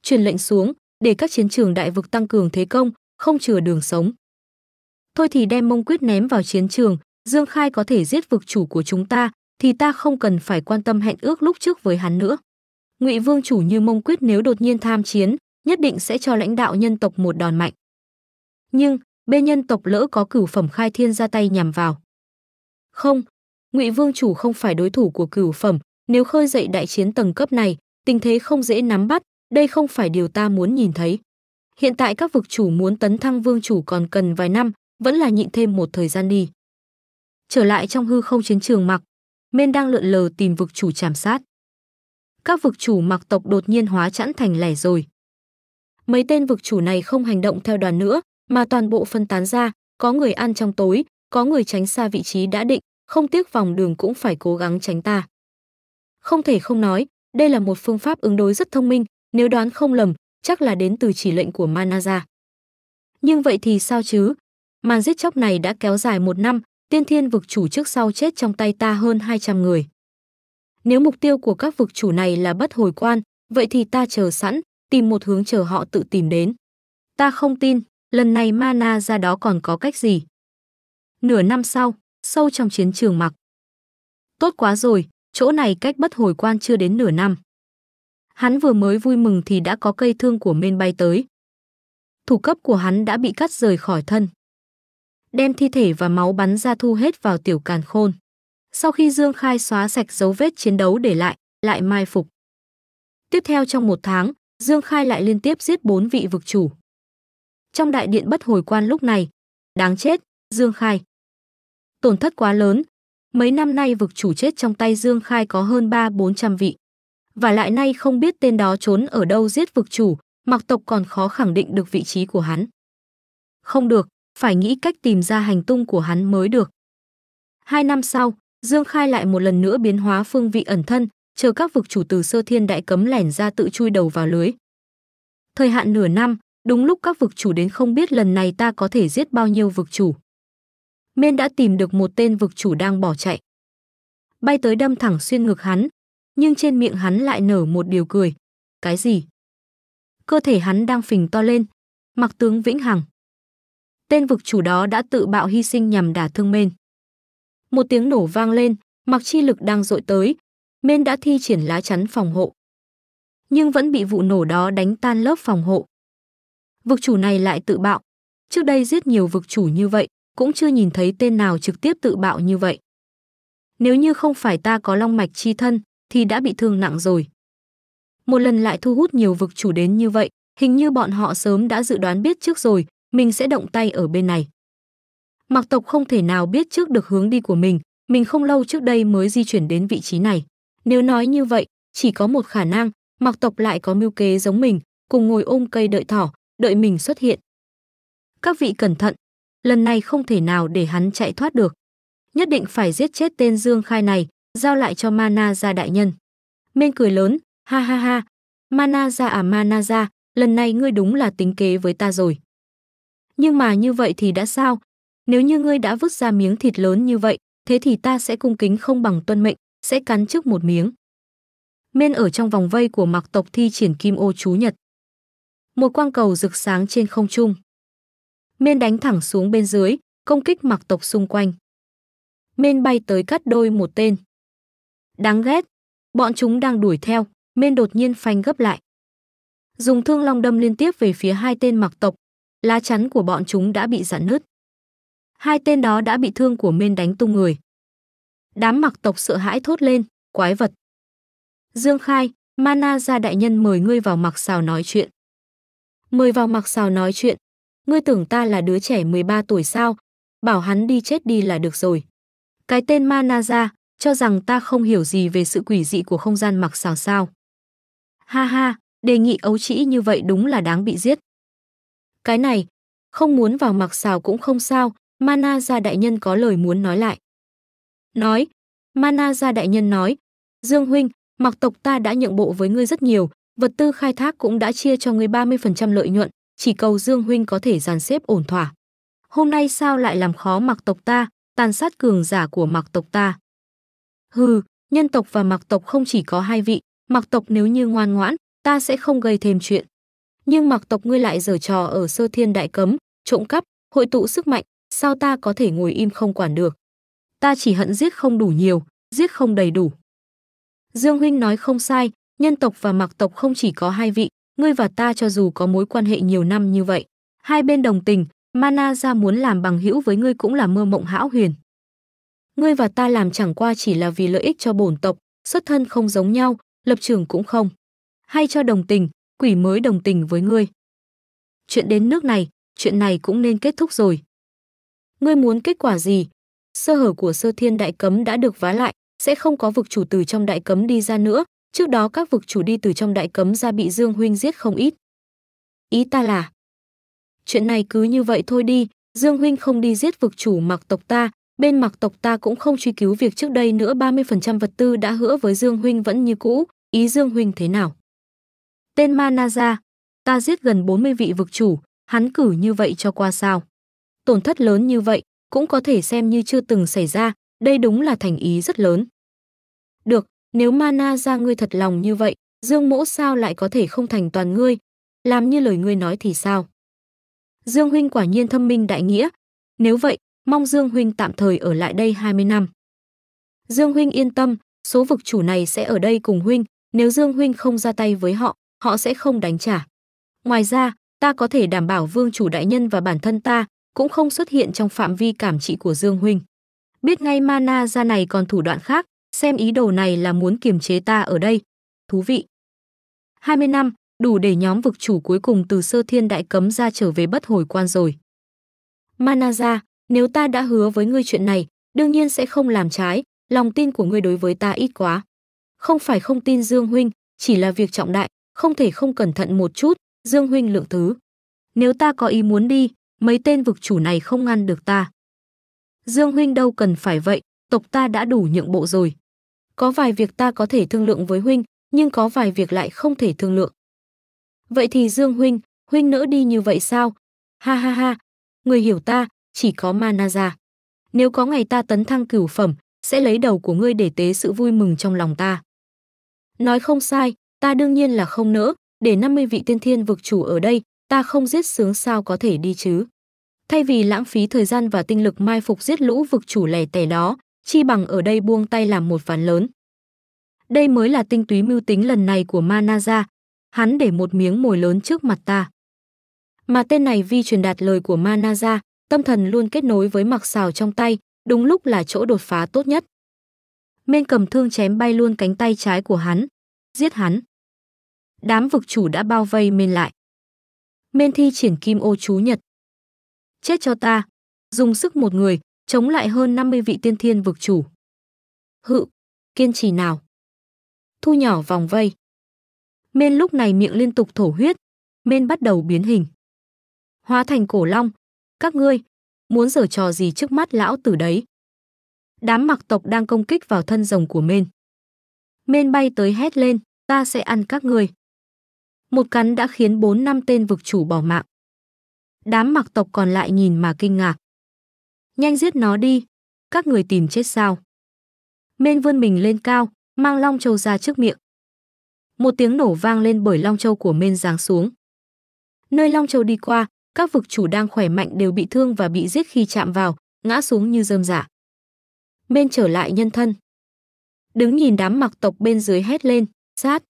Truyền lệnh xuống, để các chiến trường đại vực tăng cường thế công, không chừa đường sống. Thôi thì đem mông quyết ném vào chiến trường, Dương Khai có thể giết vực chủ của chúng ta, thì ta không cần phải quan tâm hẹn ước lúc trước với hắn nữa. Ngụy Vương chủ như mông quyết nếu đột nhiên tham chiến, nhất định sẽ cho lãnh đạo nhân tộc một đòn mạnh. Nhưng, bên nhân tộc lỡ có cửu phẩm khai thiên ra tay nhằm vào. Không, Ngụy Vương chủ không phải đối thủ của cửu phẩm, nếu khơi dậy đại chiến tầng cấp này, tình thế không dễ nắm bắt, đây không phải điều ta muốn nhìn thấy. Hiện tại các vực chủ muốn tấn thăng vương chủ còn cần vài năm, vẫn là nhịn thêm một thời gian đi. Trở lại trong hư không chiến trường mặc, Mên đang lượn lờ tìm vực chủ chảm sát. Các vực chủ mặc tộc đột nhiên hóa chẵn thành lẻ rồi. Mấy tên vực chủ này không hành động theo đoàn nữa, mà toàn bộ phân tán ra, có người ăn trong tối, có người tránh xa vị trí đã định, không tiếc vòng đường cũng phải cố gắng tránh ta. Không thể không nói, đây là một phương pháp ứng đối rất thông minh, nếu đoán không lầm, chắc là đến từ chỉ lệnh của Manaza. Nhưng vậy thì sao chứ? Màn giết chóc này đã kéo dài một năm, tiên thiên vực chủ trước sau chết trong tay ta hơn 200 người. Nếu mục tiêu của các vực chủ này là bất hồi quan, vậy thì ta chờ sẵn, tìm một hướng chờ họ tự tìm đến. Ta không tin lần này mana ra đó còn có cách gì. Nửa năm sau, sâu trong chiến trường mặc. Tốt quá rồi, chỗ này cách bất hồi quan chưa đến nửa năm. Hắn vừa mới vui mừng thì đã có cây thương của men bay tới. Thủ cấp của hắn đã bị cắt rời khỏi thân. Đem thi thể và máu bắn ra thu hết vào tiểu càn khôn. Sau khi Dương Khai xóa sạch dấu vết chiến đấu để lại, lại mai phục. Tiếp theo trong một tháng, Dương Khai lại liên tiếp giết bốn vị vực chủ trong đại điện bất hồi quan lúc này. Đáng chết, Dương Khai. Tổn thất quá lớn. Mấy năm nay vực chủ chết trong tay Dương Khai có hơn 3-400 vị. Và lại nay không biết tên đó trốn ở đâu giết vực chủ, mặc tộc còn khó khẳng định được vị trí của hắn. Không được, phải nghĩ cách tìm ra hành tung của hắn mới được. Hai năm sau, Dương Khai lại một lần nữa biến hóa phương vị ẩn thân, chờ các vực chủ từ sơ thiên đại cấm lẻn ra tự chui đầu vào lưới. Thời hạn nửa năm, Đúng lúc các vực chủ đến không biết lần này ta có thể giết bao nhiêu vực chủ. Miên đã tìm được một tên vực chủ đang bỏ chạy. Bay tới đâm thẳng xuyên ngực hắn, nhưng trên miệng hắn lại nở một điều cười. Cái gì? Cơ thể hắn đang phình to lên, mặc tướng Vĩnh Hằng. Tên vực chủ đó đã tự bạo hy sinh nhằm đả thương Mên. Một tiếng nổ vang lên, mặc chi lực đang dội tới, Mên đã thi triển lá chắn phòng hộ. Nhưng vẫn bị vụ nổ đó đánh tan lớp phòng hộ vực chủ này lại tự bạo. Trước đây giết nhiều vực chủ như vậy, cũng chưa nhìn thấy tên nào trực tiếp tự bạo như vậy. Nếu như không phải ta có long mạch chi thân, thì đã bị thương nặng rồi. Một lần lại thu hút nhiều vực chủ đến như vậy, hình như bọn họ sớm đã dự đoán biết trước rồi, mình sẽ động tay ở bên này. Mặc tộc không thể nào biết trước được hướng đi của mình, mình không lâu trước đây mới di chuyển đến vị trí này. Nếu nói như vậy, chỉ có một khả năng, mặc tộc lại có mưu kế giống mình, cùng ngồi ôm cây đợi thỏ, đợi mình xuất hiện. Các vị cẩn thận, lần này không thể nào để hắn chạy thoát được. Nhất định phải giết chết tên Dương Khai này, giao lại cho Mana Ra đại nhân. Minh cười lớn, ha ha ha, Mana Ra à Mana Ra, lần này ngươi đúng là tính kế với ta rồi. Nhưng mà như vậy thì đã sao? Nếu như ngươi đã vứt ra miếng thịt lớn như vậy, thế thì ta sẽ cung kính không bằng tuân mệnh, sẽ cắn trước một miếng. Miên ở trong vòng vây của mặc tộc thi triển kim ô chú nhật một quang cầu rực sáng trên không trung. Miên đánh thẳng xuống bên dưới, công kích mặc tộc xung quanh. Miên bay tới cắt đôi một tên. Đáng ghét, bọn chúng đang đuổi theo, Miên đột nhiên phanh gấp lại. Dùng thương long đâm liên tiếp về phía hai tên mặc tộc, lá chắn của bọn chúng đã bị giãn nứt. Hai tên đó đã bị thương của Miên đánh tung người. Đám mặc tộc sợ hãi thốt lên, quái vật. Dương Khai, Mana gia đại nhân mời ngươi vào mặc xào nói chuyện mời vào mặc xào nói chuyện. Ngươi tưởng ta là đứa trẻ 13 tuổi sao? Bảo hắn đi chết đi là được rồi. Cái tên Manaza, cho rằng ta không hiểu gì về sự quỷ dị của không gian mặc xào sao. Ha ha, đề nghị ấu trĩ như vậy đúng là đáng bị giết. Cái này, không muốn vào mặc xào cũng không sao, Mana gia đại nhân có lời muốn nói lại. Nói, Mana gia đại nhân nói, Dương huynh, mặc tộc ta đã nhượng bộ với ngươi rất nhiều, Vật tư khai thác cũng đã chia cho người 30% lợi nhuận, chỉ cầu Dương Huynh có thể dàn xếp ổn thỏa. Hôm nay sao lại làm khó mặc tộc ta, tàn sát cường giả của mặc tộc ta. Hừ, nhân tộc và mặc tộc không chỉ có hai vị, mặc tộc nếu như ngoan ngoãn, ta sẽ không gây thêm chuyện. Nhưng mặc tộc ngươi lại giở trò ở sơ thiên đại cấm, trộm cắp, hội tụ sức mạnh, sao ta có thể ngồi im không quản được. Ta chỉ hận giết không đủ nhiều, giết không đầy đủ. Dương Huynh nói không sai, nhân tộc và mạc tộc không chỉ có hai vị, ngươi và ta cho dù có mối quan hệ nhiều năm như vậy, hai bên đồng tình, Mana ra muốn làm bằng hữu với ngươi cũng là mơ mộng hão huyền. Ngươi và ta làm chẳng qua chỉ là vì lợi ích cho bổn tộc, xuất thân không giống nhau, lập trường cũng không. Hay cho đồng tình, quỷ mới đồng tình với ngươi. Chuyện đến nước này, chuyện này cũng nên kết thúc rồi. Ngươi muốn kết quả gì? Sơ hở của sơ thiên đại cấm đã được vá lại, sẽ không có vực chủ từ trong đại cấm đi ra nữa, Trước đó các vực chủ đi từ trong đại cấm ra bị Dương Huynh giết không ít. Ý ta là, chuyện này cứ như vậy thôi đi, Dương Huynh không đi giết vực chủ mặc tộc ta, bên mặc tộc ta cũng không truy cứu việc trước đây nữa 30% vật tư đã hứa với Dương Huynh vẫn như cũ, ý Dương Huynh thế nào? Tên Manaza, ta giết gần 40 vị vực chủ, hắn cử như vậy cho qua sao? Tổn thất lớn như vậy, cũng có thể xem như chưa từng xảy ra, đây đúng là thành ý rất lớn. Nếu mana ra ngươi thật lòng như vậy, Dương mỗ sao lại có thể không thành toàn ngươi? Làm như lời ngươi nói thì sao? Dương huynh quả nhiên thâm minh đại nghĩa. Nếu vậy, mong Dương huynh tạm thời ở lại đây 20 năm. Dương huynh yên tâm, số vực chủ này sẽ ở đây cùng huynh, nếu Dương huynh không ra tay với họ, họ sẽ không đánh trả. Ngoài ra, ta có thể đảm bảo vương chủ đại nhân và bản thân ta cũng không xuất hiện trong phạm vi cảm trị của Dương huynh. Biết ngay mana ra này còn thủ đoạn khác, xem ý đồ này là muốn kiềm chế ta ở đây. Thú vị. 20 năm, đủ để nhóm vực chủ cuối cùng từ sơ thiên đại cấm ra trở về bất hồi quan rồi. Manaza, nếu ta đã hứa với ngươi chuyện này, đương nhiên sẽ không làm trái, lòng tin của ngươi đối với ta ít quá. Không phải không tin Dương Huynh, chỉ là việc trọng đại, không thể không cẩn thận một chút, Dương Huynh lượng thứ. Nếu ta có ý muốn đi, mấy tên vực chủ này không ngăn được ta. Dương Huynh đâu cần phải vậy, tộc ta đã đủ nhượng bộ rồi có vài việc ta có thể thương lượng với huynh, nhưng có vài việc lại không thể thương lượng. Vậy thì Dương huynh, huynh nỡ đi như vậy sao? Ha ha ha, người hiểu ta, chỉ có mana Manaza. Nếu có ngày ta tấn thăng cửu phẩm, sẽ lấy đầu của ngươi để tế sự vui mừng trong lòng ta. Nói không sai, ta đương nhiên là không nỡ, để 50 vị tiên thiên vực chủ ở đây, ta không giết sướng sao có thể đi chứ. Thay vì lãng phí thời gian và tinh lực mai phục giết lũ vực chủ lẻ tẻ đó, chi bằng ở đây buông tay làm một ván lớn. Đây mới là tinh túy mưu tính lần này của Manaza, hắn để một miếng mồi lớn trước mặt ta. Mà tên này vi truyền đạt lời của Manaza, tâm thần luôn kết nối với mặc xào trong tay, đúng lúc là chỗ đột phá tốt nhất. Mên cầm thương chém bay luôn cánh tay trái của hắn, giết hắn. Đám vực chủ đã bao vây Mên lại. Mên thi triển kim ô chú nhật. Chết cho ta, dùng sức một người, chống lại hơn 50 vị tiên thiên vực chủ. Hự, kiên trì nào. Thu nhỏ vòng vây. Mên lúc này miệng liên tục thổ huyết, mên bắt đầu biến hình. Hóa thành cổ long, các ngươi, muốn giở trò gì trước mắt lão tử đấy. Đám mặc tộc đang công kích vào thân rồng của mên. Mên bay tới hét lên, ta sẽ ăn các ngươi. Một cắn đã khiến bốn năm tên vực chủ bỏ mạng. Đám mặc tộc còn lại nhìn mà kinh ngạc. Nhanh giết nó đi, các người tìm chết sao. Mên vươn mình lên cao, mang long châu ra trước miệng. Một tiếng nổ vang lên bởi long châu của mên giáng xuống. Nơi long châu đi qua, các vực chủ đang khỏe mạnh đều bị thương và bị giết khi chạm vào, ngã xuống như rơm rạ. Dạ. Mên trở lại nhân thân. Đứng nhìn đám mặc tộc bên dưới hét lên, sát.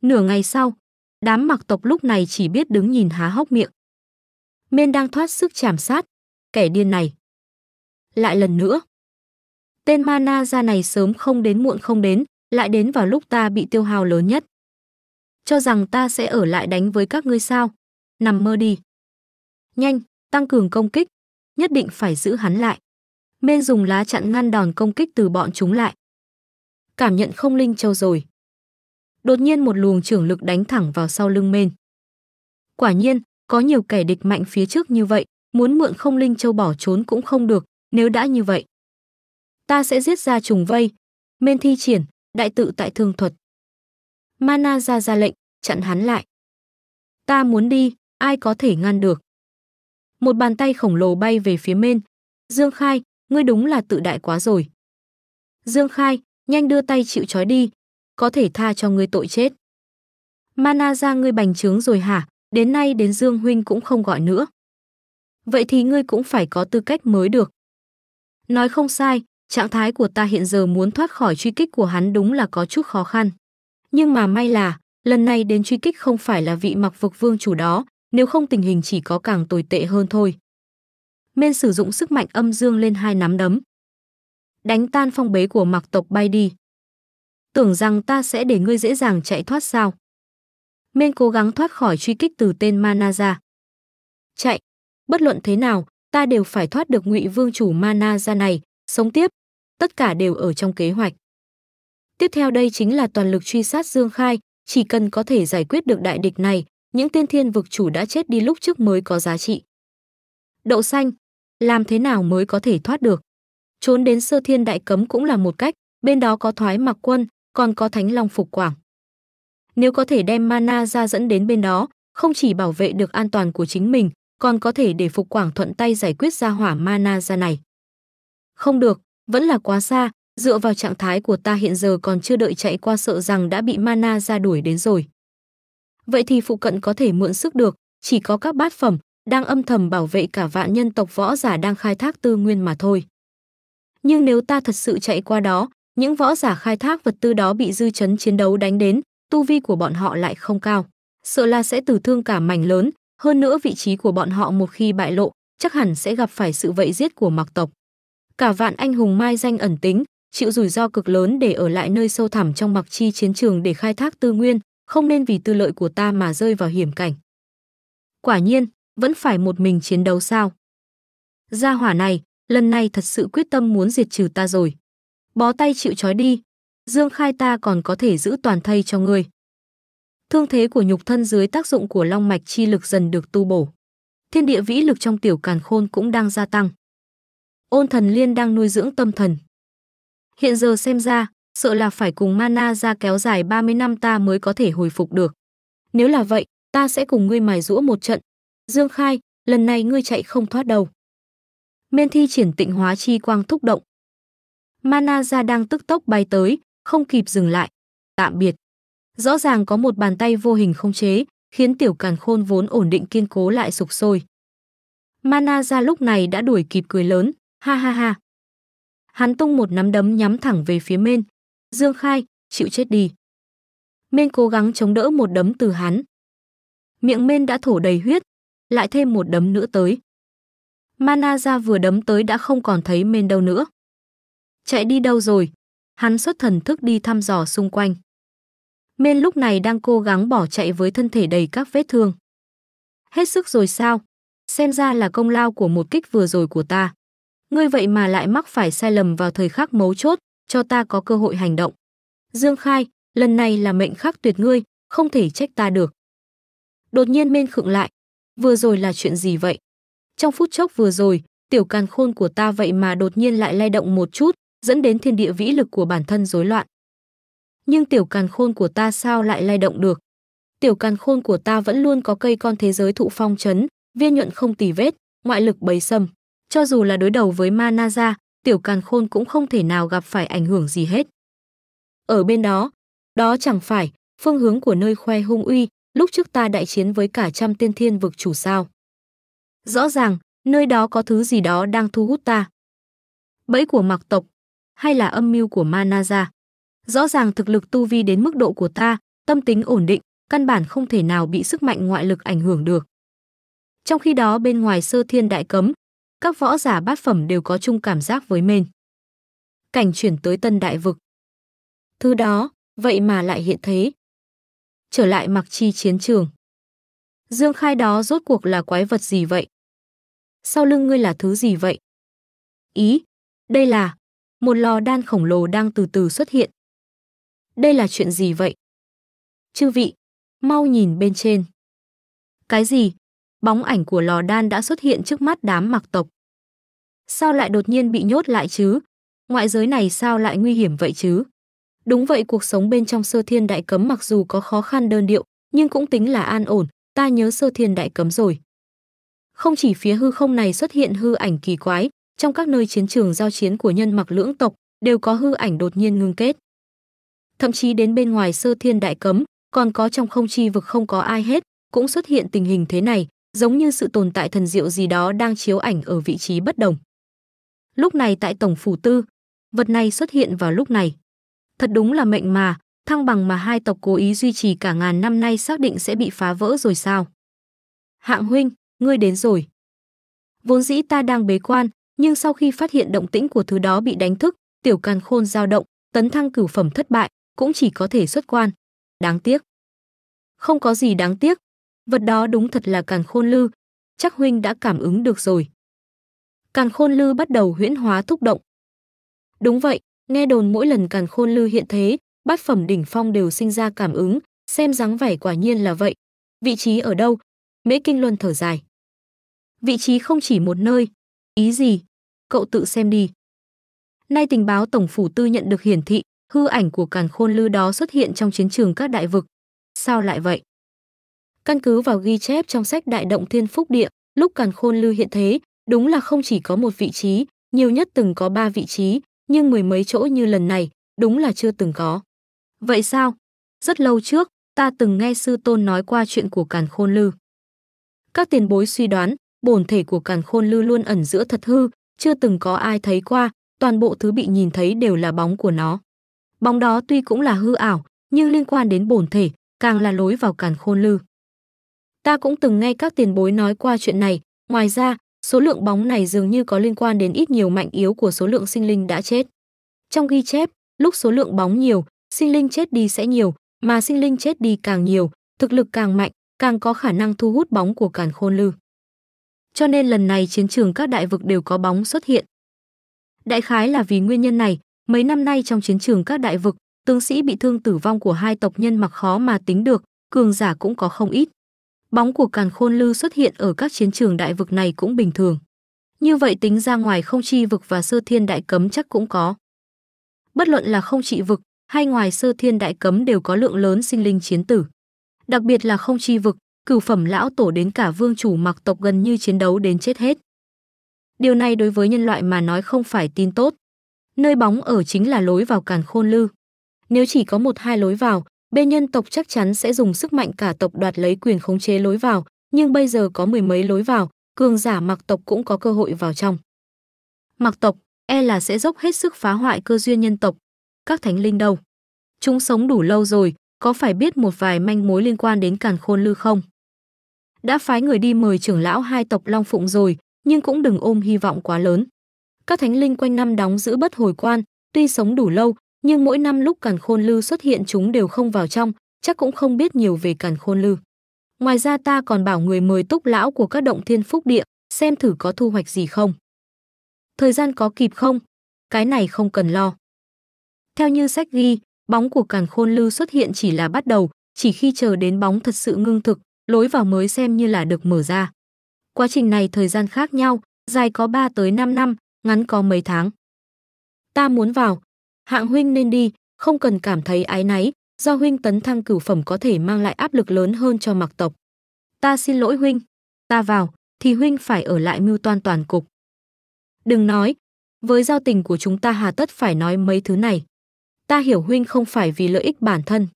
Nửa ngày sau, đám mặc tộc lúc này chỉ biết đứng nhìn há hốc miệng. Mên đang thoát sức chảm sát, kẻ điên này lại lần nữa. Tên mana ra này sớm không đến muộn không đến, lại đến vào lúc ta bị tiêu hao lớn nhất. Cho rằng ta sẽ ở lại đánh với các ngươi sao? Nằm mơ đi. Nhanh, tăng cường công kích, nhất định phải giữ hắn lại. Mên dùng lá chặn ngăn đòn công kích từ bọn chúng lại. Cảm nhận không linh châu rồi. Đột nhiên một luồng trưởng lực đánh thẳng vào sau lưng Mên. Quả nhiên, có nhiều kẻ địch mạnh phía trước như vậy, muốn mượn không linh châu bỏ trốn cũng không được, nếu đã như vậy ta sẽ giết ra trùng vây men thi triển đại tự tại thương thuật mana ra ra lệnh chặn hắn lại ta muốn đi ai có thể ngăn được một bàn tay khổng lồ bay về phía men dương khai ngươi đúng là tự đại quá rồi dương khai nhanh đưa tay chịu trói đi có thể tha cho ngươi tội chết mana ra ngươi bành trướng rồi hả đến nay đến dương huynh cũng không gọi nữa vậy thì ngươi cũng phải có tư cách mới được Nói không sai, trạng thái của ta hiện giờ muốn thoát khỏi truy kích của hắn đúng là có chút khó khăn. Nhưng mà may là, lần này đến truy kích không phải là vị mặc vực vương chủ đó, nếu không tình hình chỉ có càng tồi tệ hơn thôi. Men sử dụng sức mạnh âm dương lên hai nắm đấm. Đánh tan phong bế của mặc tộc bay đi. Tưởng rằng ta sẽ để ngươi dễ dàng chạy thoát sao. Men cố gắng thoát khỏi truy kích từ tên Manaza. Chạy, bất luận thế nào, ta đều phải thoát được ngụy vương chủ mana ra này, sống tiếp. Tất cả đều ở trong kế hoạch. Tiếp theo đây chính là toàn lực truy sát Dương Khai, chỉ cần có thể giải quyết được đại địch này, những tiên thiên vực chủ đã chết đi lúc trước mới có giá trị. Đậu xanh, làm thế nào mới có thể thoát được? Trốn đến sơ thiên đại cấm cũng là một cách, bên đó có thoái mặc quân, còn có thánh long phục quảng. Nếu có thể đem mana ra dẫn đến bên đó, không chỉ bảo vệ được an toàn của chính mình, còn có thể để Phục Quảng thuận tay giải quyết ra hỏa mana ra này. Không được, vẫn là quá xa, dựa vào trạng thái của ta hiện giờ còn chưa đợi chạy qua sợ rằng đã bị mana ra đuổi đến rồi. Vậy thì phụ cận có thể mượn sức được, chỉ có các bát phẩm, đang âm thầm bảo vệ cả vạn nhân tộc võ giả đang khai thác tư nguyên mà thôi. Nhưng nếu ta thật sự chạy qua đó, những võ giả khai thác vật tư đó bị dư chấn chiến đấu đánh đến, tu vi của bọn họ lại không cao. Sợ là sẽ tử thương cả mảnh lớn, hơn nữa vị trí của bọn họ một khi bại lộ, chắc hẳn sẽ gặp phải sự vẫy giết của Mạc tộc. Cả vạn anh hùng mai danh ẩn tính, chịu rủi ro cực lớn để ở lại nơi sâu thẳm trong Mạc Chi chiến trường để khai thác tư nguyên, không nên vì tư lợi của ta mà rơi vào hiểm cảnh. Quả nhiên, vẫn phải một mình chiến đấu sao? Gia hỏa này, lần này thật sự quyết tâm muốn diệt trừ ta rồi. Bó tay chịu trói đi, Dương Khai ta còn có thể giữ toàn thây cho ngươi thương thế của nhục thân dưới tác dụng của long mạch chi lực dần được tu bổ. Thiên địa vĩ lực trong tiểu càn khôn cũng đang gia tăng. Ôn thần liên đang nuôi dưỡng tâm thần. Hiện giờ xem ra, sợ là phải cùng mana ra kéo dài 30 năm ta mới có thể hồi phục được. Nếu là vậy, ta sẽ cùng ngươi mài rũa một trận. Dương Khai, lần này ngươi chạy không thoát đầu. Men thi triển tịnh hóa chi quang thúc động. Mana ra đang tức tốc bay tới, không kịp dừng lại. Tạm biệt. Rõ ràng có một bàn tay vô hình không chế, khiến tiểu càn khôn vốn ổn định kiên cố lại sụp sôi. Mana ra lúc này đã đuổi kịp cười lớn, ha ha ha. Hắn tung một nắm đấm nhắm thẳng về phía Mên. Dương Khai, chịu chết đi. Mên cố gắng chống đỡ một đấm từ hắn. Miệng Mên đã thổ đầy huyết, lại thêm một đấm nữa tới. Mana ra vừa đấm tới đã không còn thấy Mên đâu nữa. Chạy đi đâu rồi? Hắn xuất thần thức đi thăm dò xung quanh. Men lúc này đang cố gắng bỏ chạy với thân thể đầy các vết thương. Hết sức rồi sao? Xem ra là công lao của một kích vừa rồi của ta. Ngươi vậy mà lại mắc phải sai lầm vào thời khắc mấu chốt, cho ta có cơ hội hành động. Dương Khai, lần này là mệnh khắc tuyệt ngươi, không thể trách ta được. Đột nhiên Men khựng lại. Vừa rồi là chuyện gì vậy? Trong phút chốc vừa rồi, tiểu càn khôn của ta vậy mà đột nhiên lại lay động một chút, dẫn đến thiên địa vĩ lực của bản thân rối loạn nhưng tiểu càn khôn của ta sao lại lay động được? Tiểu càn khôn của ta vẫn luôn có cây con thế giới thụ phong chấn, viên nhuận không tì vết, ngoại lực bấy sâm. Cho dù là đối đầu với ra, tiểu càn khôn cũng không thể nào gặp phải ảnh hưởng gì hết. Ở bên đó, đó chẳng phải, phương hướng của nơi khoe hung uy, lúc trước ta đại chiến với cả trăm tiên thiên vực chủ sao. Rõ ràng, nơi đó có thứ gì đó đang thu hút ta. Bẫy của mặc tộc, hay là âm mưu của ra? rõ ràng thực lực tu vi đến mức độ của ta, tâm tính ổn định, căn bản không thể nào bị sức mạnh ngoại lực ảnh hưởng được. Trong khi đó bên ngoài sơ thiên đại cấm, các võ giả bát phẩm đều có chung cảm giác với mình. Cảnh chuyển tới tân đại vực. Thứ đó, vậy mà lại hiện thế. Trở lại mặc chi chiến trường. Dương khai đó rốt cuộc là quái vật gì vậy? Sau lưng ngươi là thứ gì vậy? Ý, đây là một lò đan khổng lồ đang từ từ xuất hiện, đây là chuyện gì vậy? Chư vị, mau nhìn bên trên. Cái gì? Bóng ảnh của lò đan đã xuất hiện trước mắt đám mặc tộc. Sao lại đột nhiên bị nhốt lại chứ? Ngoại giới này sao lại nguy hiểm vậy chứ? Đúng vậy cuộc sống bên trong sơ thiên đại cấm mặc dù có khó khăn đơn điệu, nhưng cũng tính là an ổn, ta nhớ sơ thiên đại cấm rồi. Không chỉ phía hư không này xuất hiện hư ảnh kỳ quái, trong các nơi chiến trường giao chiến của nhân mặc lưỡng tộc đều có hư ảnh đột nhiên ngưng kết thậm chí đến bên ngoài sơ thiên đại cấm, còn có trong không chi vực không có ai hết, cũng xuất hiện tình hình thế này, giống như sự tồn tại thần diệu gì đó đang chiếu ảnh ở vị trí bất đồng. Lúc này tại tổng phủ tư, vật này xuất hiện vào lúc này. Thật đúng là mệnh mà, thăng bằng mà hai tộc cố ý duy trì cả ngàn năm nay xác định sẽ bị phá vỡ rồi sao? Hạng huynh, ngươi đến rồi. Vốn dĩ ta đang bế quan, nhưng sau khi phát hiện động tĩnh của thứ đó bị đánh thức, tiểu càn khôn dao động, tấn thăng cửu phẩm thất bại, cũng chỉ có thể xuất quan. Đáng tiếc. Không có gì đáng tiếc, vật đó đúng thật là càng khôn lư, chắc huynh đã cảm ứng được rồi. càng khôn lư bắt đầu huyễn hóa thúc động. Đúng vậy, nghe đồn mỗi lần càng khôn lư hiện thế, bát phẩm đỉnh phong đều sinh ra cảm ứng, xem dáng vẻ quả nhiên là vậy. Vị trí ở đâu? Mễ Kinh Luân thở dài. Vị trí không chỉ một nơi. Ý gì? Cậu tự xem đi. Nay tình báo tổng phủ tư nhận được hiển thị, hư ảnh của càn khôn lư đó xuất hiện trong chiến trường các đại vực. Sao lại vậy? Căn cứ vào ghi chép trong sách Đại Động Thiên Phúc Địa, lúc càn khôn lư hiện thế, đúng là không chỉ có một vị trí, nhiều nhất từng có ba vị trí, nhưng mười mấy chỗ như lần này, đúng là chưa từng có. Vậy sao? Rất lâu trước, ta từng nghe sư tôn nói qua chuyện của càn khôn lư. Các tiền bối suy đoán, bổn thể của càn khôn lư luôn ẩn giữa thật hư, chưa từng có ai thấy qua, toàn bộ thứ bị nhìn thấy đều là bóng của nó bóng đó tuy cũng là hư ảo, nhưng liên quan đến bổn thể, càng là lối vào càn khôn lư. Ta cũng từng nghe các tiền bối nói qua chuyện này, ngoài ra, số lượng bóng này dường như có liên quan đến ít nhiều mạnh yếu của số lượng sinh linh đã chết. Trong ghi chép, lúc số lượng bóng nhiều, sinh linh chết đi sẽ nhiều, mà sinh linh chết đi càng nhiều, thực lực càng mạnh, càng có khả năng thu hút bóng của càn khôn lư. Cho nên lần này chiến trường các đại vực đều có bóng xuất hiện. Đại khái là vì nguyên nhân này, Mấy năm nay trong chiến trường các đại vực, tướng sĩ bị thương tử vong của hai tộc nhân mặc khó mà tính được, cường giả cũng có không ít. Bóng của càn khôn lư xuất hiện ở các chiến trường đại vực này cũng bình thường. Như vậy tính ra ngoài không chi vực và sơ thiên đại cấm chắc cũng có. Bất luận là không trị vực hay ngoài sơ thiên đại cấm đều có lượng lớn sinh linh chiến tử. Đặc biệt là không chi vực, cửu phẩm lão tổ đến cả vương chủ mặc tộc gần như chiến đấu đến chết hết. Điều này đối với nhân loại mà nói không phải tin tốt. Nơi bóng ở chính là lối vào càn khôn lư. Nếu chỉ có một hai lối vào, bên nhân tộc chắc chắn sẽ dùng sức mạnh cả tộc đoạt lấy quyền khống chế lối vào, nhưng bây giờ có mười mấy lối vào, cường giả mặc tộc cũng có cơ hội vào trong. Mặc tộc, e là sẽ dốc hết sức phá hoại cơ duyên nhân tộc. Các thánh linh đâu? Chúng sống đủ lâu rồi, có phải biết một vài manh mối liên quan đến càn khôn lư không? Đã phái người đi mời trưởng lão hai tộc Long Phụng rồi, nhưng cũng đừng ôm hy vọng quá lớn. Các thánh linh quanh năm đóng giữ bất hồi quan, tuy sống đủ lâu, nhưng mỗi năm lúc càn khôn lư xuất hiện chúng đều không vào trong, chắc cũng không biết nhiều về càn khôn lư. Ngoài ra ta còn bảo người mời túc lão của các động thiên phúc địa, xem thử có thu hoạch gì không. Thời gian có kịp không? Cái này không cần lo. Theo như sách ghi, bóng của càn khôn lư xuất hiện chỉ là bắt đầu, chỉ khi chờ đến bóng thật sự ngưng thực, lối vào mới xem như là được mở ra. Quá trình này thời gian khác nhau, dài có 3 tới 5 năm, ngắn có mấy tháng. Ta muốn vào, hạng huynh nên đi, không cần cảm thấy ái náy, do huynh tấn thăng cửu phẩm có thể mang lại áp lực lớn hơn cho mặc tộc. Ta xin lỗi huynh, ta vào, thì huynh phải ở lại mưu toan toàn cục. Đừng nói, với giao tình của chúng ta hà tất phải nói mấy thứ này. Ta hiểu huynh không phải vì lợi ích bản thân.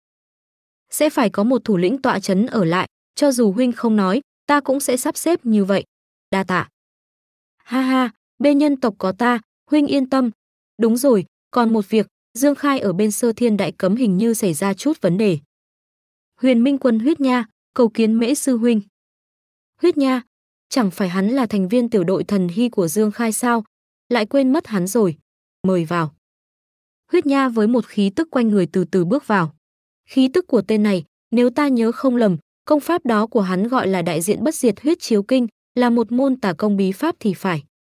Sẽ phải có một thủ lĩnh tọa chấn ở lại, cho dù huynh không nói, ta cũng sẽ sắp xếp như vậy. Đa tạ. Ha ha, bên nhân tộc có ta, huynh yên tâm. Đúng rồi, còn một việc, Dương Khai ở bên Sơ Thiên Đại Cấm hình như xảy ra chút vấn đề. Huyền Minh Quân huyết nha, cầu kiến Mễ sư huynh. Huyết nha, chẳng phải hắn là thành viên tiểu đội thần hy của Dương Khai sao? Lại quên mất hắn rồi. Mời vào. Huyết nha với một khí tức quanh người từ từ bước vào. Khí tức của tên này, nếu ta nhớ không lầm, công pháp đó của hắn gọi là đại diện bất diệt huyết chiếu kinh, là một môn tả công bí pháp thì phải.